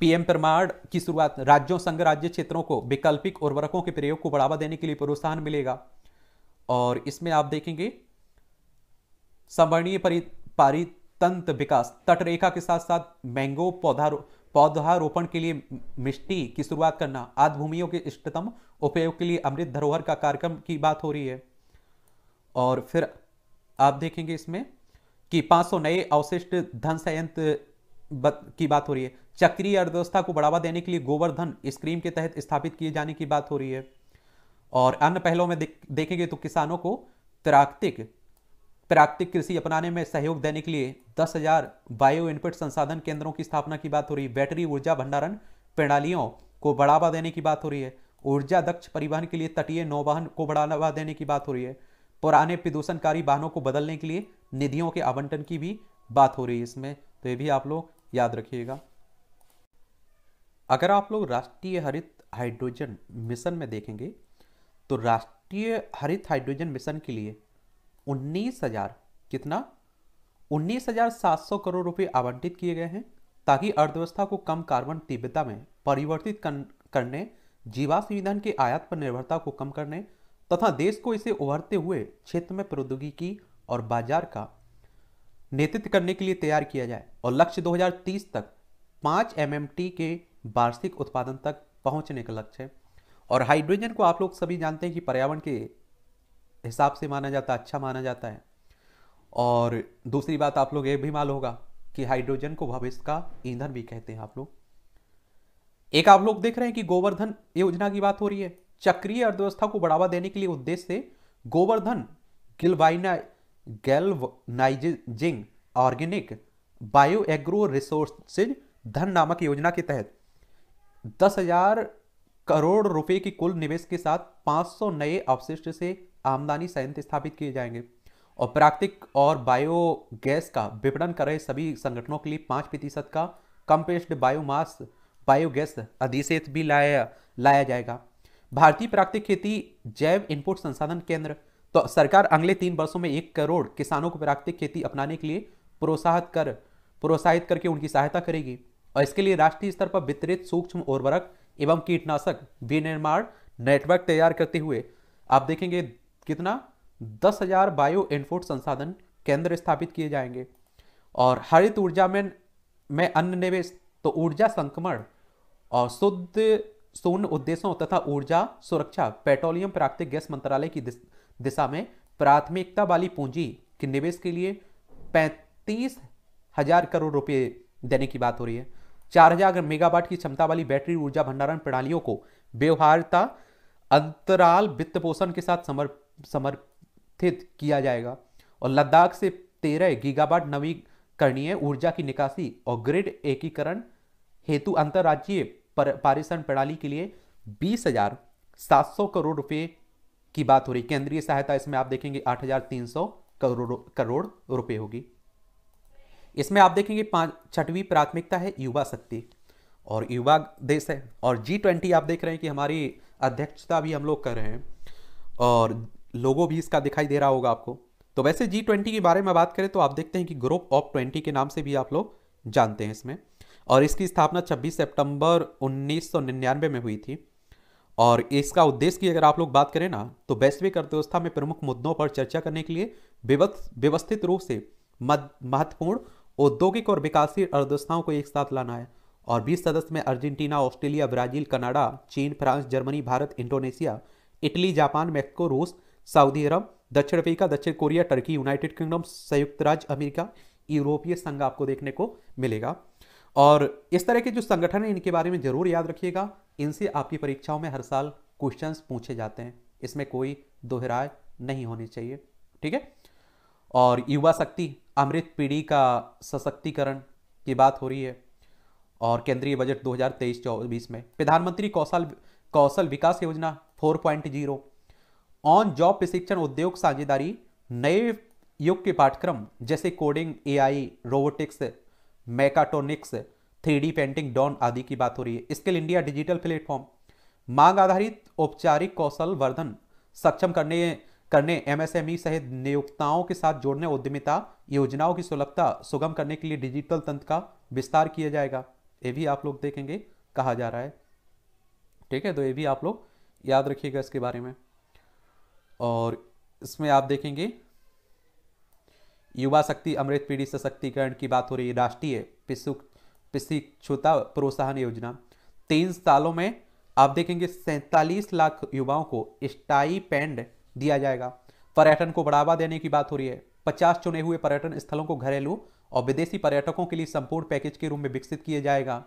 पीएम प्रमाण की शुरुआत राज्यों संघ राज्य क्षेत्रों को वैकल्पिक उर्वरकों के प्रयोग को बढ़ावा देने के लिए प्रोत्साहन मिलेगा और इसमें आप देखेंगे संवर्णीय पारितंत्र विकास तटरेखा के साथ साथ मैंगो पौधा पौधारोपण के लिए मिट्टी की शुरुआत करना आदि भूमियों के इष्टतम उपयोग के लिए अमृत धरोहर का कार्यक्रम की बात हो रही है और फिर आप देखेंगे इसमें कि 500 नए अवशिष्ट धन संयंत्र की बात हो रही है चक्रीय अर्थव्यवस्था को बढ़ावा देने के लिए गोवर्धन स्कीम के तहत स्थापित किए जाने की बात हो रही है और अन्य पहलों में देखेंगे तो किसानों को प्राकृतिक प्राकृतिक कृषि अपनाने में सहयोग देने के लिए दस हजार बायो इनपुट संसाधन केंद्रों की स्थापना की बात हो रही है बैटरी ऊर्जा भंडारण प्रणालियों को बढ़ावा देने की बात हो रही है ऊर्जा दक्ष परिवहन के लिए तटीय नौवाहन को बढ़ावा देने की बात हो रही है पुराने प्रदूषणकारी वाहनों को बदलने के लिए निधियों के आवंटन की भी बात हो रही है इसमें तो ये भी आप लोग याद रखिएगा अगर आप लोग राष्ट्रीय हरित हाइड्रोजन मिशन में देखेंगे तो राष्ट्रीय हरित हाइड्रोजन मिशन के लिए उन्नीस हजार कितना उन्नीस हजार सात सौ करोड़ रुपए आवंटित किए गए हैं ताकि अर्थव्यवस्था को कम कार्बन तीव्रता में परिवर्तित करने जीवाश्म ईंधन के आयात पर निर्भरता को कम करने तथा देश को इसे उभरते हुए क्षेत्र में प्रौद्योगिकी और बाजार का नेतृत्व करने के लिए तैयार किया जाए और लक्ष्य 2030 तक 5 एम के वार्षिक उत्पादन तक पहुंचने का लक्ष्य है और हाइड्रोजन को आप लोग सभी जानते हैं कि पर्यावरण के हिसाब से माना जाता है अच्छा माना जाता है और दूसरी बात आप लोग ये भी माल होगा कि हाइड्रोजन को भविष्य का ईंधन भी कहते हैं आप लोग एक आप लोग देख रहे हैं कि गोवर्धन योजना की बात हो रही है चक्रीय अर्थव्यवस्था को बढ़ावा देने के लिए उद्देश्य से गोवर्धन गिलवाइना galvanising organic bio agro resources Dhan नामक योजना के तहत दस हजार करोड़ रुपए की कुल निवेश के साथ 500 नए अवशिष्ट से आमदनी संयंत्र स्थापित किए जाएंगे और प्राकृतिक और बायो गैस का विपणन कर रहे सभी संगठनों के लिए पाँच प्रतिशत का कंपेस्ट बायोमास बायोगैस अधिशेष भी लाया लाया जाएगा भारतीय प्राकृतिक खेती जैव इनपुट संसाधन केंद्र तो सरकार अगले तीन वर्षों में एक करोड़ किसानों को प्राकृतिक खेती अपनाने के लिए प्रोत्साहित कर प्रोत्साहित करके उनकी सहायता करेगी और इसके लिए राष्ट्रीय स्तर पर वितरित सूक्ष्म उर्वरक एवं कीटनाशक विनिर्माण नेटवर्क तैयार करते हुए आप देखेंगे कितना दस हजार बायो इनपुट संसाधन केंद्र स्थापित किए जाएंगे और हरित ऊर्जा में में अन्य निवेश तो ऊर्जा संक्रमण और शुद्ध शून्य उद्देश्यों तथा ऊर्जा सुरक्षा पेट्रोलियम प्राकृतिक गैस मंत्रालय की दिशा में प्राथमिकता वाली पूंजी के निवेश के लिए पैंतीस हजार करोड़ रुपए देने की बात हो रही है चार हजार मेगावाट की क्षमता वाली बैटरी ऊर्जा भंडारण प्रणालियों को व्यवहारता अंतराल वित्त पोषण के साथ समर समर्थित किया जाएगा और लद्दाख से तेरह गीगावाट नवीकरणीय ऊर्जा की निकासी और ग्रिड एकीकरण हेतु अंतर्राज्यीय पारेषण प्रणाली के लिए बीस हजार सात सौ करोड़ रुपए की बात हो रही केंद्रीय सहायता इसमें आप देखेंगे आठ हजार तीन सौ करोड़ करोड़ रुपए होगी इसमें आप देखेंगे पांच छठवीं प्राथमिकता है युवा शक्ति और युवा देश है और जी ट्वेंटी आप देख रहे हैं कि हमारी अध्यक्षता भी हम लोग कर रहे हैं और लोगों भी इसका दिखाई दे रहा होगा आपको तो वैसे जी ट्वेंटी के बारे में बात करें तो आप देखते हैं कि ग्रुप ऑफ ट्वेंटी के नाम से भी आप लोग जानते हैं इसमें और इसकी स्थापना 26 सितंबर 1999 में हुई थी और इसका उद्देश्य की अगर आप लोग बात करें ना तो वैश्विक अर्थव्यवस्था में प्रमुख मुद्दों पर चर्चा करने के लिए व्यवस्थित रूप से महत्वपूर्ण औद्योगिक और विकासशील अर्थव्यवस्थाओं को एक साथ लाना है और 20 सदस्य में अर्जेंटीना ऑस्ट्रेलिया ब्राजील कनाडा चीन France Germany Bharat Indonesia Italy Japan Mexico रूस सऊदी अरब दक्षिण अफ्रीका दक्षिण कोरिया टर्की यूनाइटेड किंगडम संयुक्त राज्य अमेरिका यूरोपीय संघ आपको देखने को मिलेगा और इस तरह के जो संगठन हैं इनके बारे में ज़रूर याद रखिएगा इनसे आपकी परीक्षाओं में हर साल क्वेश्चन पूछे जाते हैं इसमें कोई दोहराय नहीं होनी चाहिए ठीक है और युवा शक्ति अमृत पीढ़ी का सशक्तिकरण की बात हो रही है और केंद्रीय बजट 2023-24 में प्रधानमंत्री कौशल कौशल विकास योजना 4.0 ऑन जॉब प्रशिक्षण उद्योग साझेदारी नए युग के पाठ्यक्रम जैसे coding AI robotics mechatronics three printing drone आदि की बात हो रही है स्किल इंडिया डिजिटल प्लेटफॉर्म मांग आधारित औपचारिक कौशल वर्धन सक्षम करने करने एमएसएमई सहित नियोक्ताओं के साथ जोड़ने उद्यमिता योजनाओं की सुलभता सुगम करने के लिए डिजिटल तंत्र का विस्तार किया जाएगा ये भी आप लोग देखेंगे कहा जा रहा है ठीक है तो ये भी आप लोग याद रखिएगा इसके बारे में और इसमें आप देखेंगे युवा शक्ति अमृत पीढ़ी सशक्तिकरण की बात हो रही है राष्ट्रीय पिशिक्षुता प्रोत्साहन योजना तीन सालों में आप देखेंगे सैंतालीस लाख युवाओं को स्टाई पेंड दिया जाएगा पर्यटन को बढ़ावा देने की बात हो रही है पचास चुने हुए पर्यटन स्थलों को घरेलू और विदेशी पर्यटकों के लिए संपूर्ण पैकेज के रूप में विकसित किया जाएगा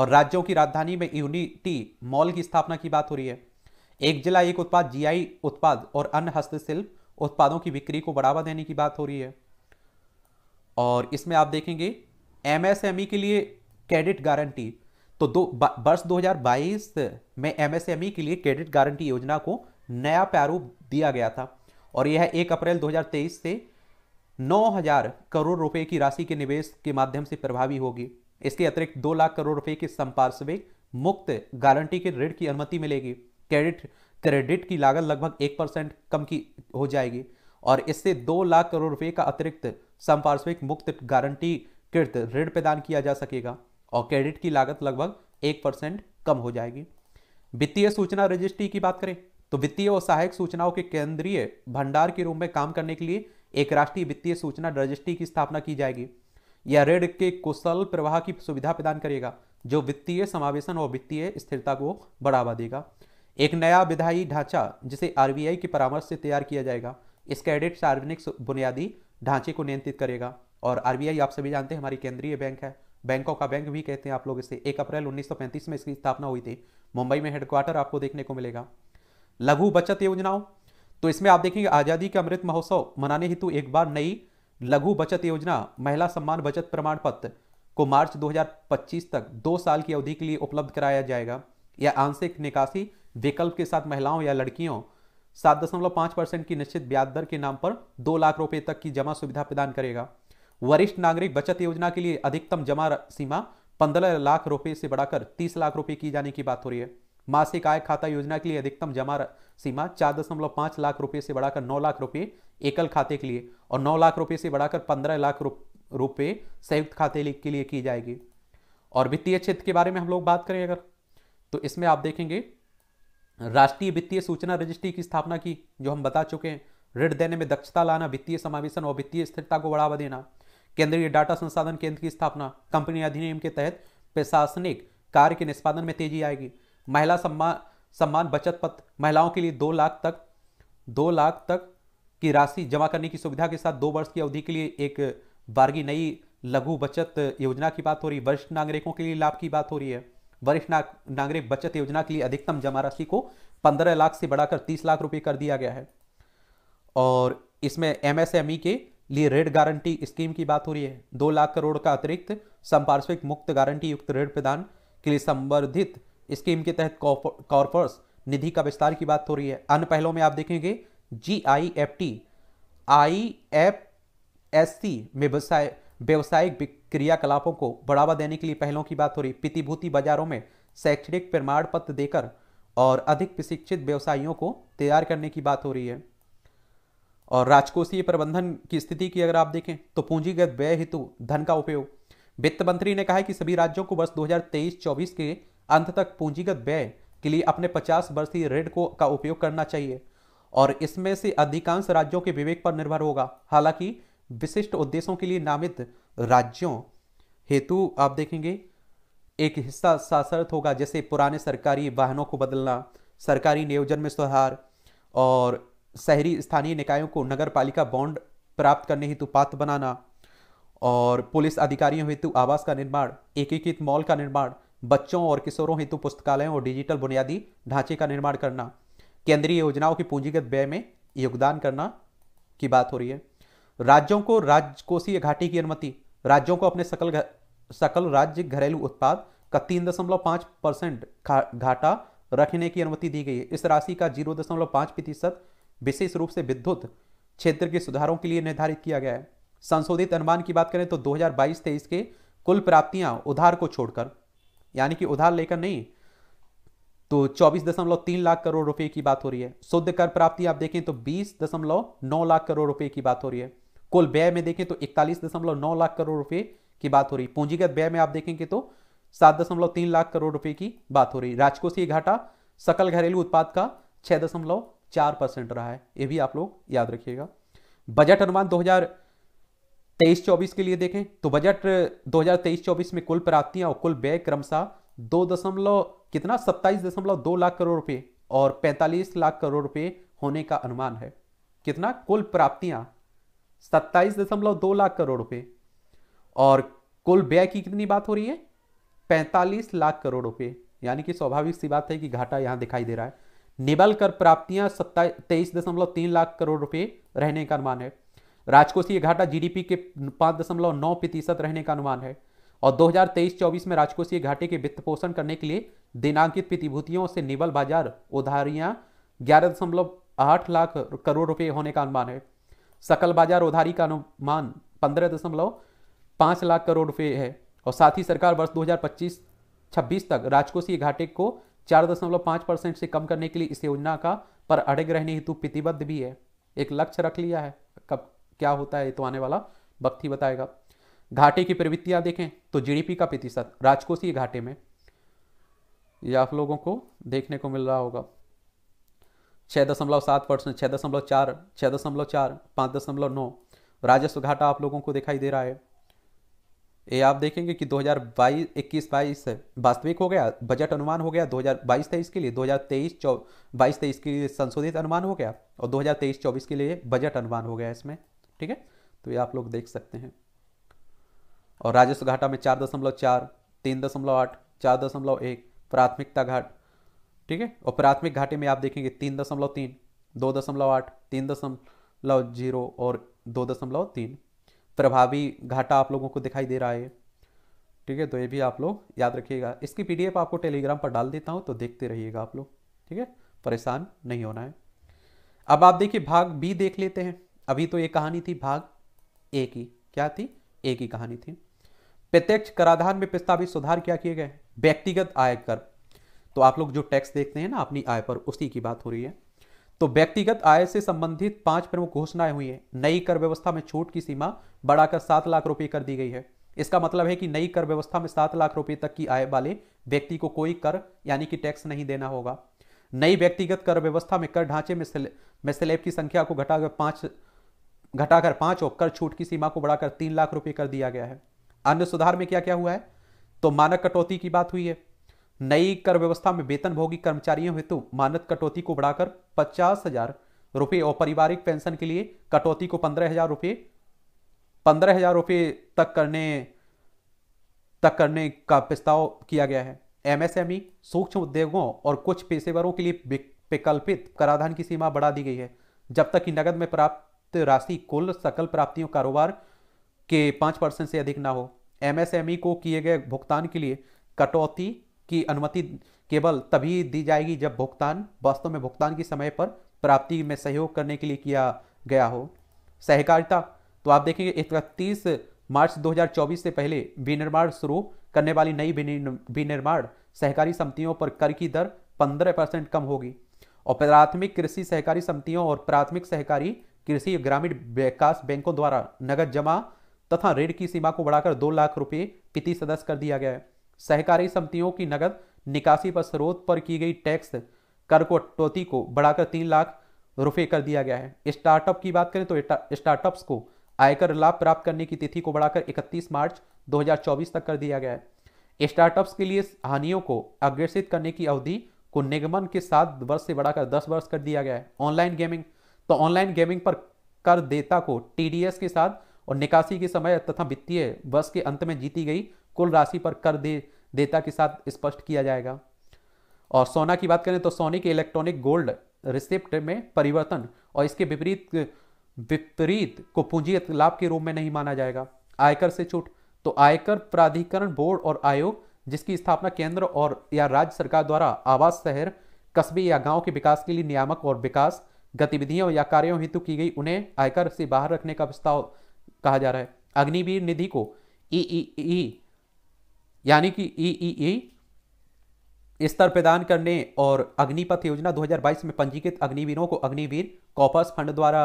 और राज्यों की राजधानी में यूनिटी मॉल की स्थापना की बात हो रही है एक जिला एक उत्पाद जीआई उत्पाद और अन्य हस्तशिल्प उत्पादों की बिक्री को बढ़ावा देने की बात हो रही है और इसमें आप देखेंगे एमएसएमई e के लिए क्रेडिट गारंटी तो दो वर्ष 2022 में एमएसएमई e के लिए क्रेडिट गारंटी योजना को नया प्रारूप दिया गया था और यह एक अप्रैल 2023 से 9000 करोड़ रुपए की राशि के निवेश के माध्यम से प्रभावी होगी इसके अतिरिक्त 2 लाख करोड़ रुपए के संपार्श्विक मुक्त गारंटी के ऋण की अनुमति मिलेगी क्रेडिट क्रेडिट की लागत लगभग एक परसेंट कम की हो जाएगी और इससे दो लाख करोड़ रुपए का अतिरिक्त संपार्श्विक मुक्त गारंटी कृत ऋण प्रदान किया जा सकेगा और क्रेडिट की लागत लगभग एक परसेंट कम हो जाएगी वित्तीय सूचना रजिस्ट्री की बात करें तो वित्तीय और सहायक सूचनाओं के केंद्रीय भंडार के रूप में काम करने के लिए एक राष्ट्रीय वित्तीय सूचना रजिस्ट्री की स्थापना की जाएगी यह ऋण के कुशल प्रवाह की सुविधा प्रदान करेगा जो वित्तीय समावेशन और वित्तीय स्थिरता को बढ़ावा देगा एक नया विधायी ढांचा जिसे आरबीआई के परामर्श से तैयार किया जाएगा इसका एडिट सार्वजनिक बुनियादी ढांचे को नियंत्रित करेगा और आरबीआई आप सभी जानते हैं हमारी केंद्रीय बैंक है बैंकों का बैंक भी कहते हैं आप लोग इसे एक अप्रैल 1935 में इसकी स्थापना हुई थी मुंबई में हेडक्वार्टर आपको देखने को मिलेगा लघु बचत योजनाओं तो इसमें आप देखेंगे आज़ादी के अमृत महोत्सव मनाने हेतु एक बार नई लघु बचत योजना महिला सम्मान बचत प्रमाण पत्र को मार्च 2025 तक दो साल की अवधि के लिए उपलब्ध कराया जाएगा या आंशिक निकासी विकल्प के साथ महिलाओं या लड़कियों सात दशमलव पांच परसेंट की निश्चित ब्याज दर के नाम पर दो लाख रुपए तक की जमा सुविधा प्रदान करेगा वरिष्ठ नागरिक बचत योजना के लिए अधिकतम जमा सीमा पंद्रह लाख रुपए से बढ़ाकर तीस लाख रुपए की जाने की बात हो रही है मासिक आय खाता योजना के लिए अधिकतम जमा सीमा चार दशमलव पांच लाख रुपए से बढ़ाकर नौ लाख रुपए एकल खाते के लिए और नौ लाख रुपए से बढ़ाकर पंद्रह लाख रुपए संयुक्त खाते के लिए की जाएगी और वित्तीय क्षेत्र के बारे में हम लोग बात करें अगर तो इसमें आप देखेंगे राष्ट्रीय वित्तीय सूचना रजिस्ट्री की स्थापना की जो हम बता चुके हैं ऋण देने में दक्षता लाना वित्तीय समावेशन और वित्तीय स्थिरता को बढ़ावा देना केंद्रीय डाटा संसाधन केंद्र की स्थापना कंपनी अधिनियम के तहत प्रशासनिक कार्य के निष्पादन में तेजी आएगी महिला सम्मान सम्मान बचत पत्र महिलाओं के लिए दो लाख तक दो लाख तक की राशि जमा करने की सुविधा के साथ दो वर्ष की अवधि के लिए एक बारगी नई लघु बचत योजना की बात हो रही है वरिष्ठ नागरिकों के लिए लाभ की बात हो रही है वरिष्ठ नागरिक बचत योजना के लिए अधिकतम जमा राशि को 15 लाख से बढ़ाकर 30 लाख रुपए कर दिया गया है और इसमें एमएसएमई e के लिए ऋण गारंटी स्कीम की बात हो रही है दो लाख करोड़ का अतिरिक्त संपार्श्विक मुक्त गारंटी युक्त ऋण प्रदान के लिए संवर्धित स्कीम के तहत कॉर्पोर्स निधि का विस्तार की बात हो रही है अन्य पहलों में आप देखेंगे G I F T I F S C में व्यवसाय व्यवसायिक क्रियाकलापों को बढ़ावा देने के लिए पहलों की बात हो रही प्रतिभूति बाजारों में शैक्षणिक प्रमाण पत्र देकर और अधिक प्रशिक्षित व्यवसायियों को तैयार करने की बात हो रही है और राजकोषीय प्रबंधन की स्थिति की अगर आप देखें तो पूंजीगत व्यय हेतु धन का उपयोग वित्त मंत्री ने कहा है कि सभी राज्यों को वर्ष 2023-24 के अंत तक पूंजीगत व्यय के लिए अपने 50 वर्षीय ऋण को का उपयोग करना चाहिए और इसमें से अधिकांश राज्यों के विवेक पर निर्भर होगा हालांकि विशिष्ट उद्देश्यों के लिए नामित राज्यों हेतु आप देखेंगे एक हिस्सा साशर्त होगा जैसे पुराने सरकारी वाहनों को बदलना सरकारी नियोजन में सुधार और शहरी स्थानीय निकायों को नगर पालिका बॉन्ड प्राप्त करने हेतु पात्र बनाना और पुलिस अधिकारियों हेतु आवास का निर्माण एकीकृत मॉल का निर्माण बच्चों और किशोरों हेतु पुस्तकालयों और डिजिटल बुनियादी ढांचे का निर्माण करना केंद्रीय योजनाओं की पूंजीगत व्यय में योगदान करना की बात हो रही है राज्यों को राजकोषीय घाटे की अनुमति राज्यों को अपने सकल सकल राज्य घरेलू उत्पाद का तीन दशमलव पाँच परसेंट घाटा रखने की अनुमति दी गई है इस राशि का जीरो दशमलव पाँच प्रतिशत विशेष रूप से विद्युत क्षेत्र के सुधारों के लिए निर्धारित किया गया है संशोधित अनुमान की बात करें तो 2022 हजार के कुल प्राप्तियां उधार को छोड़कर यानी कि उधार लेकर नहीं तो चौबीस दशमलव तीन लाख करोड़ रुपए की बात हो रही है शुद्ध कर प्राप्ति आप देखें तो बीस दशमलव नौ लाख करोड़ रुपए की बात हो रही है कुल व्यय में देखें तो इकतालीस दशमलव नौ लाख करोड़ रुपए की बात हो रही पूंजीगत व्यय में आप देखेंगे तो सात दशमलव तीन लाख करोड़ रुपए की बात हो रही राजकोषीय घाटा सकल घरेलू उत्पाद का छह दशमलव चार परसेंट रहा है ये भी आप लोग याद रखिएगा बजट अनुमान दो हजार तेईस चौबीस के लिए देखें तो बजट दो हजार तेईस चौबीस में कुल प्राप्तियां और कुल व्यय क्रमशः दो दशमलव कितना सत्ताईस दशमलव दो लाख करोड़ रुपए और पैंतालीस लाख करोड़ रुपए होने का अनुमान है कितना कुल प्राप्तियां सत्ताईस दशमलव दो लाख करोड़ रुपए और कुल व्यय की कितनी बात हो रही है पैंतालीस लाख करोड़ रुपए यानी कि स्वाभाविक सी बात है कि घाटा यहां दिखाई दे रहा है निबल कर प्राप्तियां सत्ताईस तेईस दशमलव तीन लाख करोड़ रुपए रहने का अनुमान है राजकोषीय घाटा जीडीपी के पांच दशमलव नौ प्रतिशत रहने का अनुमान है और 2023-24 में राजकोषीय घाटे के वित्त पोषण करने के लिए दिनांकित प्रतिभूतियों से निबल बाजार उधारियां ग्यारह दशमलव आठ लाख करोड़ रुपए होने का अनुमान है सकल बाजार उधारी का अनुमान पंद्रह दशमलव पाँच लाख करोड़ रुपये है और साथ ही सरकार वर्ष 2025 26 तक राजकोषीय घाटे को चार दशमलव पाँच परसेंट से कम करने के लिए इस योजना का पर अड़ग रहने हेतु प्रतिबद्ध भी है एक लक्ष्य रख लिया है कब क्या होता है तो आने वाला वक्त ही बताएगा घाटे की प्रवृत्तियां देखें तो जी का प्रतिशत राजकोषीय घाटे में ये आप लोगों को देखने को मिल रहा होगा छः दशमलव सात परसेंट छः दशमलव चार छः दशमलव चार पाँच दशमलव नौ राजस्व घाटा आप लोगों को दिखाई दे रहा है ये आप देखेंगे कि 2022 हज़ार बाईस वास्तविक हो गया बजट अनुमान हो गया 2022 तेईस के लिए 2023 चौ बाईस तेईस के लिए संशोधित अनुमान हो गया और 2023 24 के लिए बजट अनुमान हो गया इसमें ठीक है तो ये आप लोग देख सकते हैं और राजस्व घाटा में चार दशमलव चार तीन दशमलव आठ चार दशमलव एक प्राथमिकता घाट ठीक है और प्राथमिक घाटे में आप देखेंगे तीन दशमलव तीन दो दशमलव आठ तीन दशमलव जीरो और दो दशमलव तीन प्रभावी घाटा आप लोगों को दिखाई दे रहा है ठीक है तो ये भी आप लोग याद रखिएगा इसकी पीडीएफ आपको टेलीग्राम पर डाल देता हूँ तो देखते रहिएगा आप लोग ठीक है परेशान नहीं होना है अब आप देखिए भाग बी देख लेते हैं अभी तो ये कहानी थी भाग ए की क्या थी ए की कहानी थी प्रत्यक्ष कराधान में प्रस्तावित सुधार क्या किए गए व्यक्तिगत आयकर तो आप लोग जो टैक्स देखते हैं ना अपनी आय पर उसी की बात हो रही है तो व्यक्तिगत आय से संबंधित पांच प्रमुख घोषणाएं हुई है नई कर व्यवस्था में छूट की सीमा बढ़ाकर सात लाख रुपए कर दी गई है इसका मतलब है कि नई कर व्यवस्था में सात लाख रुपए तक की आय वाले व्यक्ति को कोई कर यानी कि टैक्स नहीं देना होगा नई व्यक्तिगत कर व्यवस्था में कर ढांचे में में स्लेब की संख्या को घटाकर पांच घटाकर पांच और कर छूट की सीमा को बढ़ाकर तीन लाख रुपए कर दिया गया है अन्य सुधार में क्या क्या हुआ है तो मानक कटौती की बात हुई है नई कर व्यवस्था में वेतन भोगी कर्मचारियों हेतु मानद कटौती को बढ़ाकर पचास हजार रुपये और पारिवारिक पेंशन के लिए कटौती को पंद्रह हजार रुपये पंद्रह हजार रुपये तक करने तक करने का प्रस्ताव किया गया है एमएसएमई सूक्ष्म उद्योगों और कुछ पेशेवरों के लिए विकल्पित कराधान की सीमा बढ़ा दी गई है जब तक कि नगद में प्राप्त राशि कुल सकल प्राप्तियों कारोबार के पाँच परसेंट से अधिक ना हो एमएसएमई को किए गए भुगतान के लिए कटौती की अनुमति केवल तभी दी जाएगी जब भुगतान वास्तव में भुगतान के समय पर प्राप्ति में सहयोग करने के लिए किया गया हो सहकारिता तो आप देखेंगे इकतीस मार्च 2024 से पहले विनिर्माण शुरू करने वाली नई विनिर्माण सहकारी समितियों पर कर की दर 15 परसेंट कम होगी और प्राथमिक कृषि सहकारी समितियों और प्राथमिक सहकारी कृषि ग्रामीण विकास बैंकों द्वारा नगद जमा तथा ऋण की सीमा को बढ़ाकर दो लाख रुपए प्रति सदस्य कर दिया गया है सहकारी समितियों की नगद निकासी पर स्रोत पर की गई टैक्स कर कटौती को बढ़ाकर तीन लाख रुपए कर दिया गया है स्टार्टअप की बात करें तो स्टार्टअप्स को आयकर लाभ प्राप्त करने की तिथि को बढ़ाकर 31 मार्च 2024 तक कर दिया गया है स्टार्टअप्स के लिए हानियों को अग्रसित करने की अवधि को निगमन के सात वर्ष से बढ़ाकर दस वर्ष कर दिया गया है ऑनलाइन गेमिंग तो ऑनलाइन गेमिंग पर कर देता को टीडीएस के साथ और निकासी के समय तथा वित्तीय वर्ष के अंत में जीती गई कुल राशि पर कर दे देता के साथ स्पष्ट किया जाएगा और सोना की बात करें तो सोने के इलेक्ट्रॉनिक गोल्ड रिसिप्ट में परिवर्तन और इसके विपरीत विपरीत को पूंजी लाभ के रूप में नहीं माना जाएगा आयकर से छूट तो आयकर प्राधिकरण बोर्ड और आयोग जिसकी स्थापना केंद्र और या राज्य सरकार द्वारा आवास शहर कस्बे या गांव के विकास के लिए नियामक और विकास गतिविधियों या कार्यों हेतु की गई उन्हें आयकर से बाहर रखने का प्रस्ताव कहा जा रहा है अग्निवीर निधि को ई यानी कि ई e e e स्तर प्रदान करने और अग्निपथ योजना 2022 में पंजीकृत अग्निवीरों को अग्निवीर कॉपर्स फंड द्वारा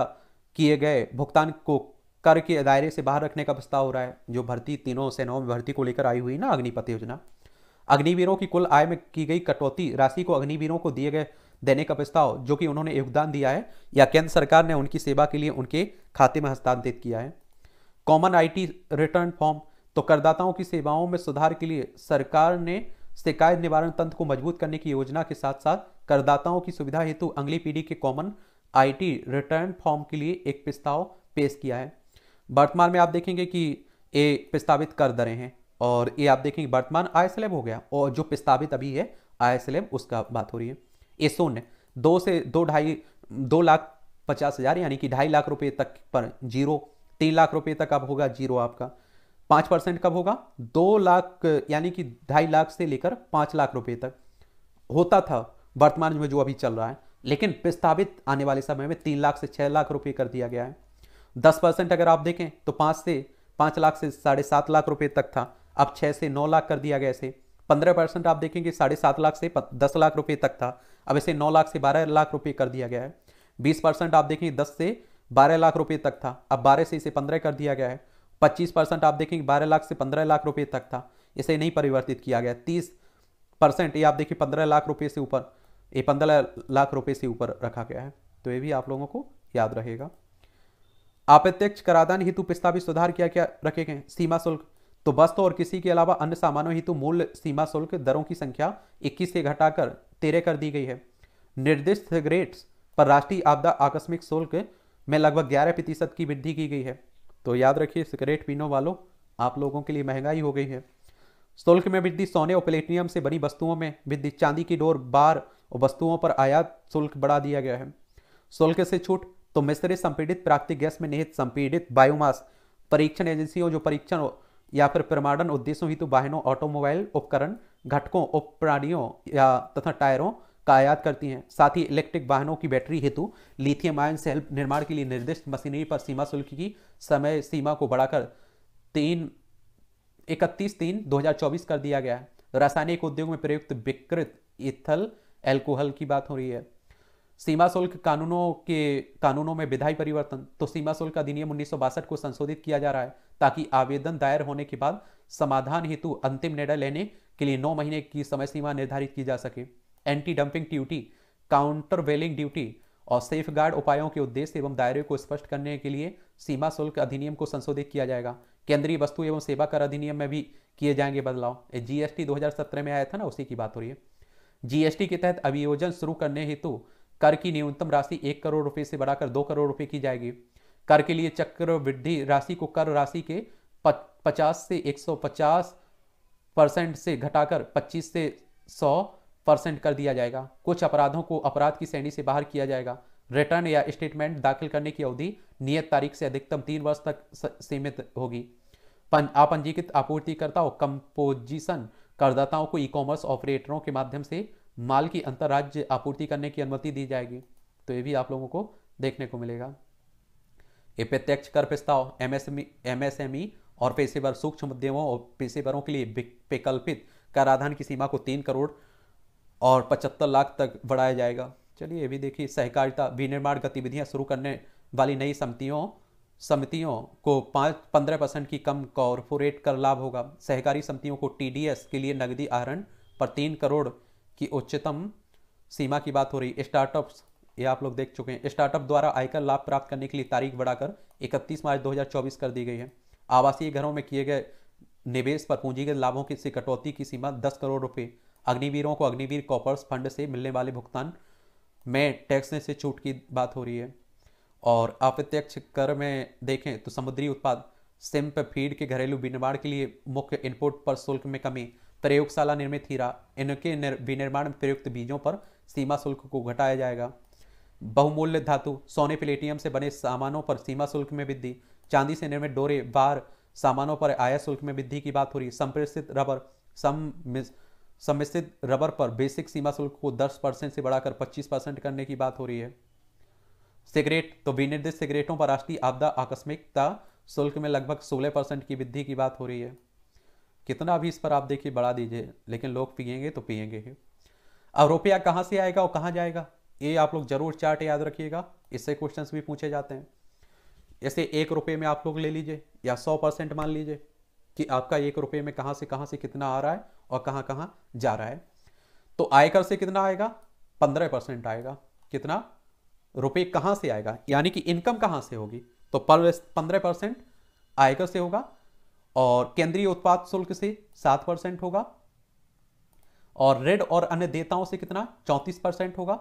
किए गए भुगतान को कर के दायरे से बाहर रखने का प्रस्ताव हो रहा है जो भर्ती तीनों सेनाओं में भर्ती को लेकर आई हुई ना अग्निपथ योजना अग्निवीरों की कुल आय में की गई कटौती राशि को अग्निवीरों को दिए गए देने का प्रस्ताव जो कि उन्होंने योगदान दिया है या केंद्र सरकार ने उनकी सेवा के लिए उनके खाते में हस्तांतरित किया है कॉमन आईटी रिटर्न फॉर्म तो करदाताओं की सेवाओं में सुधार के लिए सरकार ने शिकायत निवारण तंत्र को मजबूत करने की योजना के साथ साथ करदाताओं की सुविधा हेतु अगली पीढ़ी के कॉमन आईटी रिटर्न फॉर्म के लिए एक प्रस्ताव पेश किया है वर्तमान में आप देखेंगे कि ये प्रस्तावित कर दरें हैं और ये आप देखेंगे वर्तमान आई हो गया और जो प्रस्तावित अभी है आई उसका बात हो रही है ये शून्य दो से दो ढाई दो लाख पचास हज़ार यानी कि ढाई लाख रुपए तक पर जीरो तीन लाख रुपए तक आप होगा जीरो आपका पाँच परसेंट कब होगा दो लाख यानी कि ढाई लाख से लेकर पाँच लाख रुपए तक होता था वर्तमान में जो अभी चल रहा है लेकिन प्रस्तावित आने वाले समय में तीन लाख से छः लाख रुपए कर दिया गया है दस परसेंट अगर आप देखें तो पाँच से पाँच लाख से साढ़े सात लाख रुपए तक था अब छः से नौ लाख कर दिया गया इसे पंद्रह परसेंट आप देखेंगे साढ़े सात लाख से दस लाख रुपए तक था अब इसे नौ लाख से बारह लाख रुपए कर दिया गया है बीस परसेंट आप देखेंगे दस से बारह लाख रुपए तक था अब बारह से इसे पंद्रह कर दिया गया है 25 परसेंट आप देखेंगे 12 लाख से 15 लाख रुपए तक था इसे नहीं परिवर्तित किया गया 30 परसेंट ये आप देखिए 15 लाख रुपए से ऊपर ये 15 लाख रुपए से ऊपर रखा गया है तो ये भी आप लोगों को याद रहेगा अप्रत्यक्ष कराधान हेतु प्रस्तावित सुधार किया क्या रखे गए सीमा शुल्क तो वस्तु और किसी के अलावा अन्य सामानों हेतु मूल्य सीमा शुल्क दरों की संख्या इक्कीस से घटाकर तेरह कर दी गई है निर्दिष्ट रेट्स पर राष्ट्रीय आपदा आकस्मिक शुल्क में लगभग ग्यारह प्रतिशत की वृद्धि की गई है तो याद रखिए सिगरेट पीने वालों आप लोगों के लिए महंगाई हो गई है शुल्क में वृद्धि सोने और प्लेटिनियम से बनी वस्तुओं में वृद्धि चांदी की डोर बार और वस्तुओं पर आयात शुल्क बढ़ा दिया गया है शुल्क से छूट तो मिश्रित संपीड़ित प्राकृतिक गैस में निहित संपीड़ित बायोमास परीक्षण एजेंसियों जो परीक्षण या फिर प्रमाणन उद्देश्यों हेतु वाहनों ऑटोमोबाइल उपकरण घटकों उप प्राणियों या तथा टायरों का आयात करती हैं साथ ही इलेक्ट्रिक वाहनों की बैटरी हेतु लिथियम आयन सेल निर्माण के लिए निर्दिष्ट मशीनरी पर सीमा शुल्क की समय सीमा को बढ़ाकर तीन इकतीस तीन 2024 कर दिया गया है रासायनिक उद्योग में प्रयुक्त विकृत इथल एल्कोहल की बात हो रही है सीमा शुल्क कानूनों के कानूनों में विधायी परिवर्तन तो सीमा शुल्क अधिनियम उन्नीस को संशोधित किया जा रहा है ताकि आवेदन दायर होने के बाद समाधान हेतु अंतिम निर्णय लेने के लिए नौ महीने की समय सीमा निर्धारित की जा सके anti dumping duty countervailing duty और सेफ गार्ड उपायों के उद्देश्य एवं दायरे को स्पष्ट करने के लिए सीमा शुल्क अधिनियम को संशोधित किया जाएगा केंद्रीय वस्तु एवं सेवा कर अधिनियम में भी किए जाएंगे बदलाव जीएसटी 2017 में आया था ना उसी की बात हो रही है जीएसटी के तहत अभियोजन शुरू करने हेतु कर की न्यूनतम राशि एक करोड़ रुपए से बढ़ाकर दो करोड़ रुपए की जाएगी कर के लिए चक्रवृद्धि राशि को कर राशि के पचास से पचास परसेंट से घटाकर पच्चीस से सौ परसेंट कर दिया जाएगा कुछ अपराधों को अपराध की श्रेणी से बाहर किया जाएगा रिटर्न या स्टेटमेंट दाखिल करने की अवधि नियत तारीख से अधिकतम तीन वर्ष तक सीमित होगी अपंजीकृत आपूर्तिकर्ता और कंपोजिशन करदाताओं को ई कॉमर्स ऑपरेटरों के माध्यम से माल की अंतर्राज्य आपूर्ति करने की अनुमति दी जाएगी तो ये भी आप लोगों को देखने को मिलेगा ये प्रत्यक्ष कर प्रस्ताव एमएसएमई एमएसएमई और पेशेवर सूक्ष्म उद्यमों और पेशेवरों के लिए विकल्पित कराधान की सीमा को तीन करोड़ और पचहत्तर लाख तक बढ़ाया जाएगा चलिए ये भी देखिए सहकारिता विनिर्माण गतिविधियां शुरू करने वाली नई समितियों समितियों को पाँच पंद्रह परसेंट की कम कॉरपोरेट कर लाभ होगा सहकारी समितियों को टीडीएस के लिए नगदी आहरण पर तीन करोड़ की उच्चतम सीमा की बात हो रही स्टार्टअप्स ये आप लोग देख चुके हैं स्टार्टअप द्वारा आयकर लाभ प्राप्त करने के लिए तारीख बढ़ाकर इकतीस मार्च दो कर दी गई है आवासीय घरों में किए गए निवेश पर पूंजीगत लाभों की कटौती की सीमा दस करोड़ रुपये अग्निवीरों को अग्निवीर कॉपर्स फंड से मिलने वाले भुगतान में टैक्स से छूट की बात हो रही है और अप्रत्यक्ष कर में देखें तो समुद्री उत्पाद सिंप फीड के घरेलू विनिर्माण के लिए मुख्य इनपुट पर शुल्क में कमी प्रयोगशाला निर्मित हीरा इनके विनिर्माण प्रयुक्त बीजों पर सीमा शुल्क को घटाया जाएगा बहुमूल्य धातु सोने प्लेटियम से बने सामानों पर सीमा शुल्क में वृद्धि चांदी से निर्मित डोरे बार सामानों पर आयात शुल्क में वृद्धि की बात हो रही संप्रेषित रबर सम समिश्रित रबर पर बेसिक सीमा शुल्क को 10 परसेंट से बढ़ाकर 25 परसेंट करने की बात हो रही है सिगरेट तो विनिर्देश सिगरेटों पर राष्ट्रीय आपदा आकस्मिकता शुल्क में लगभग 16 परसेंट की वृद्धि की बात हो रही है कितना भी इस पर आप देखिए बढ़ा दीजिए लेकिन लोग पियेंगे तो पियेंगे ही अब रुपया कहाँ से आएगा और कहाँ जाएगा ये आप लोग जरूर चार्ट याद रखिएगा इससे क्वेश्चन भी पूछे जाते हैं ऐसे एक रुपये में आप लोग ले लीजिए या सौ परसेंट मान लीजिए कि आपका एक रुपये में कहाँ से कहाँ से कितना आ रहा है और कहाँ कहाँ जा रहा है तो आयकर से कितना आएगा पंद्रह परसेंट आएगा कितना रुपये कहाँ से आएगा यानी कि इनकम कहाँ से होगी तो पंद्रह परसेंट आयकर से होगा और केंद्रीय उत्पाद शुल्क से सात परसेंट होगा और रेड और अन्य देताओं से कितना चौंतीस परसेंट होगा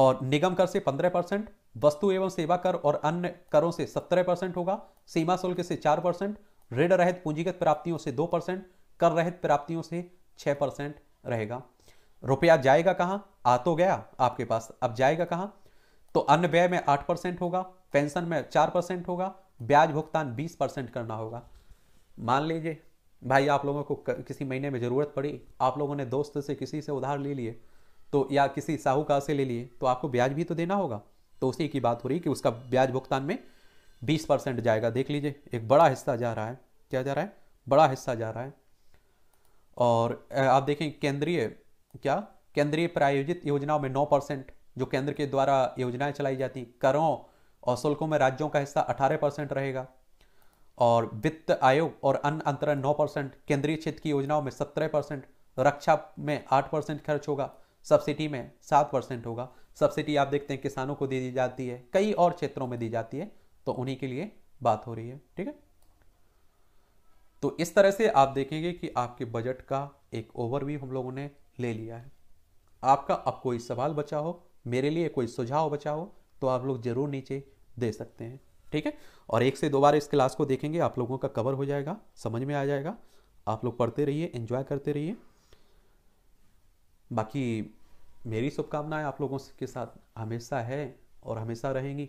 और निगम कर से पंद्रह परसेंट वस्तु एवं सेवा कर और अन्य करों से 17 परसेंट होगा सीमा शुल्क से 4 परसेंट ऋण रहित पूंजीगत प्राप्तियों से 2 परसेंट कर रहित प्राप्तियों से 6 परसेंट रहेगा रुपया जाएगा कहाँ आ तो गया आपके पास अब जाएगा कहाँ तो अन्य व्यय में 8 परसेंट होगा पेंशन में 4 परसेंट होगा ब्याज भुगतान 20 परसेंट करना होगा मान लीजिए भाई आप लोगों को किसी महीने में ज़रूरत पड़ी आप लोगों ने दोस्त से किसी से उधार ले लिए तो या किसी साहूकार से ले लिए तो आपको ब्याज भी तो देना होगा तो उसी की बात हो रही कि उसका ब्याज भुगतान में बीस परसेंट जाएगा देख लीजिए एक बड़ा हिस्सा जा रहा है क्या जा रहा है बड़ा हिस्सा जा रहा है और आप देखें केंद्रीय क्या केंद्रीय प्रायोजित योजनाओं में नौ परसेंट जो केंद्र के द्वारा योजनाएं चलाई जाती करों और शुल्कों में राज्यों का हिस्सा अठारह रहेगा और वित्त आयोग और अन्य अंतरण नौ परसेंट केंद्रीय क्षेत्र की योजनाओं में सत्रह परसेंट रक्षा में आठ परसेंट खर्च होगा सब्सिडी में सात परसेंट होगा सब्सिडी आप देखते हैं किसानों को दे दी जाती है कई और क्षेत्रों में दी जाती है तो उन्हीं के लिए बात हो रही है ठीक है तो इस तरह से आप देखेंगे कि आपके बजट का एक ओवरव्यू हम लोगों ने ले लिया है आपका अब कोई सवाल बचा हो मेरे लिए कोई सुझाव बचा हो तो आप लोग जरूर नीचे दे सकते हैं ठीक है और एक से दो बार इस क्लास को देखेंगे आप लोगों का कवर हो जाएगा समझ में आ जाएगा आप लोग पढ़ते रहिए एंजॉय करते रहिए बाकी मेरी शुभकामनाएं आप लोगों के साथ हमेशा है और हमेशा रहेंगी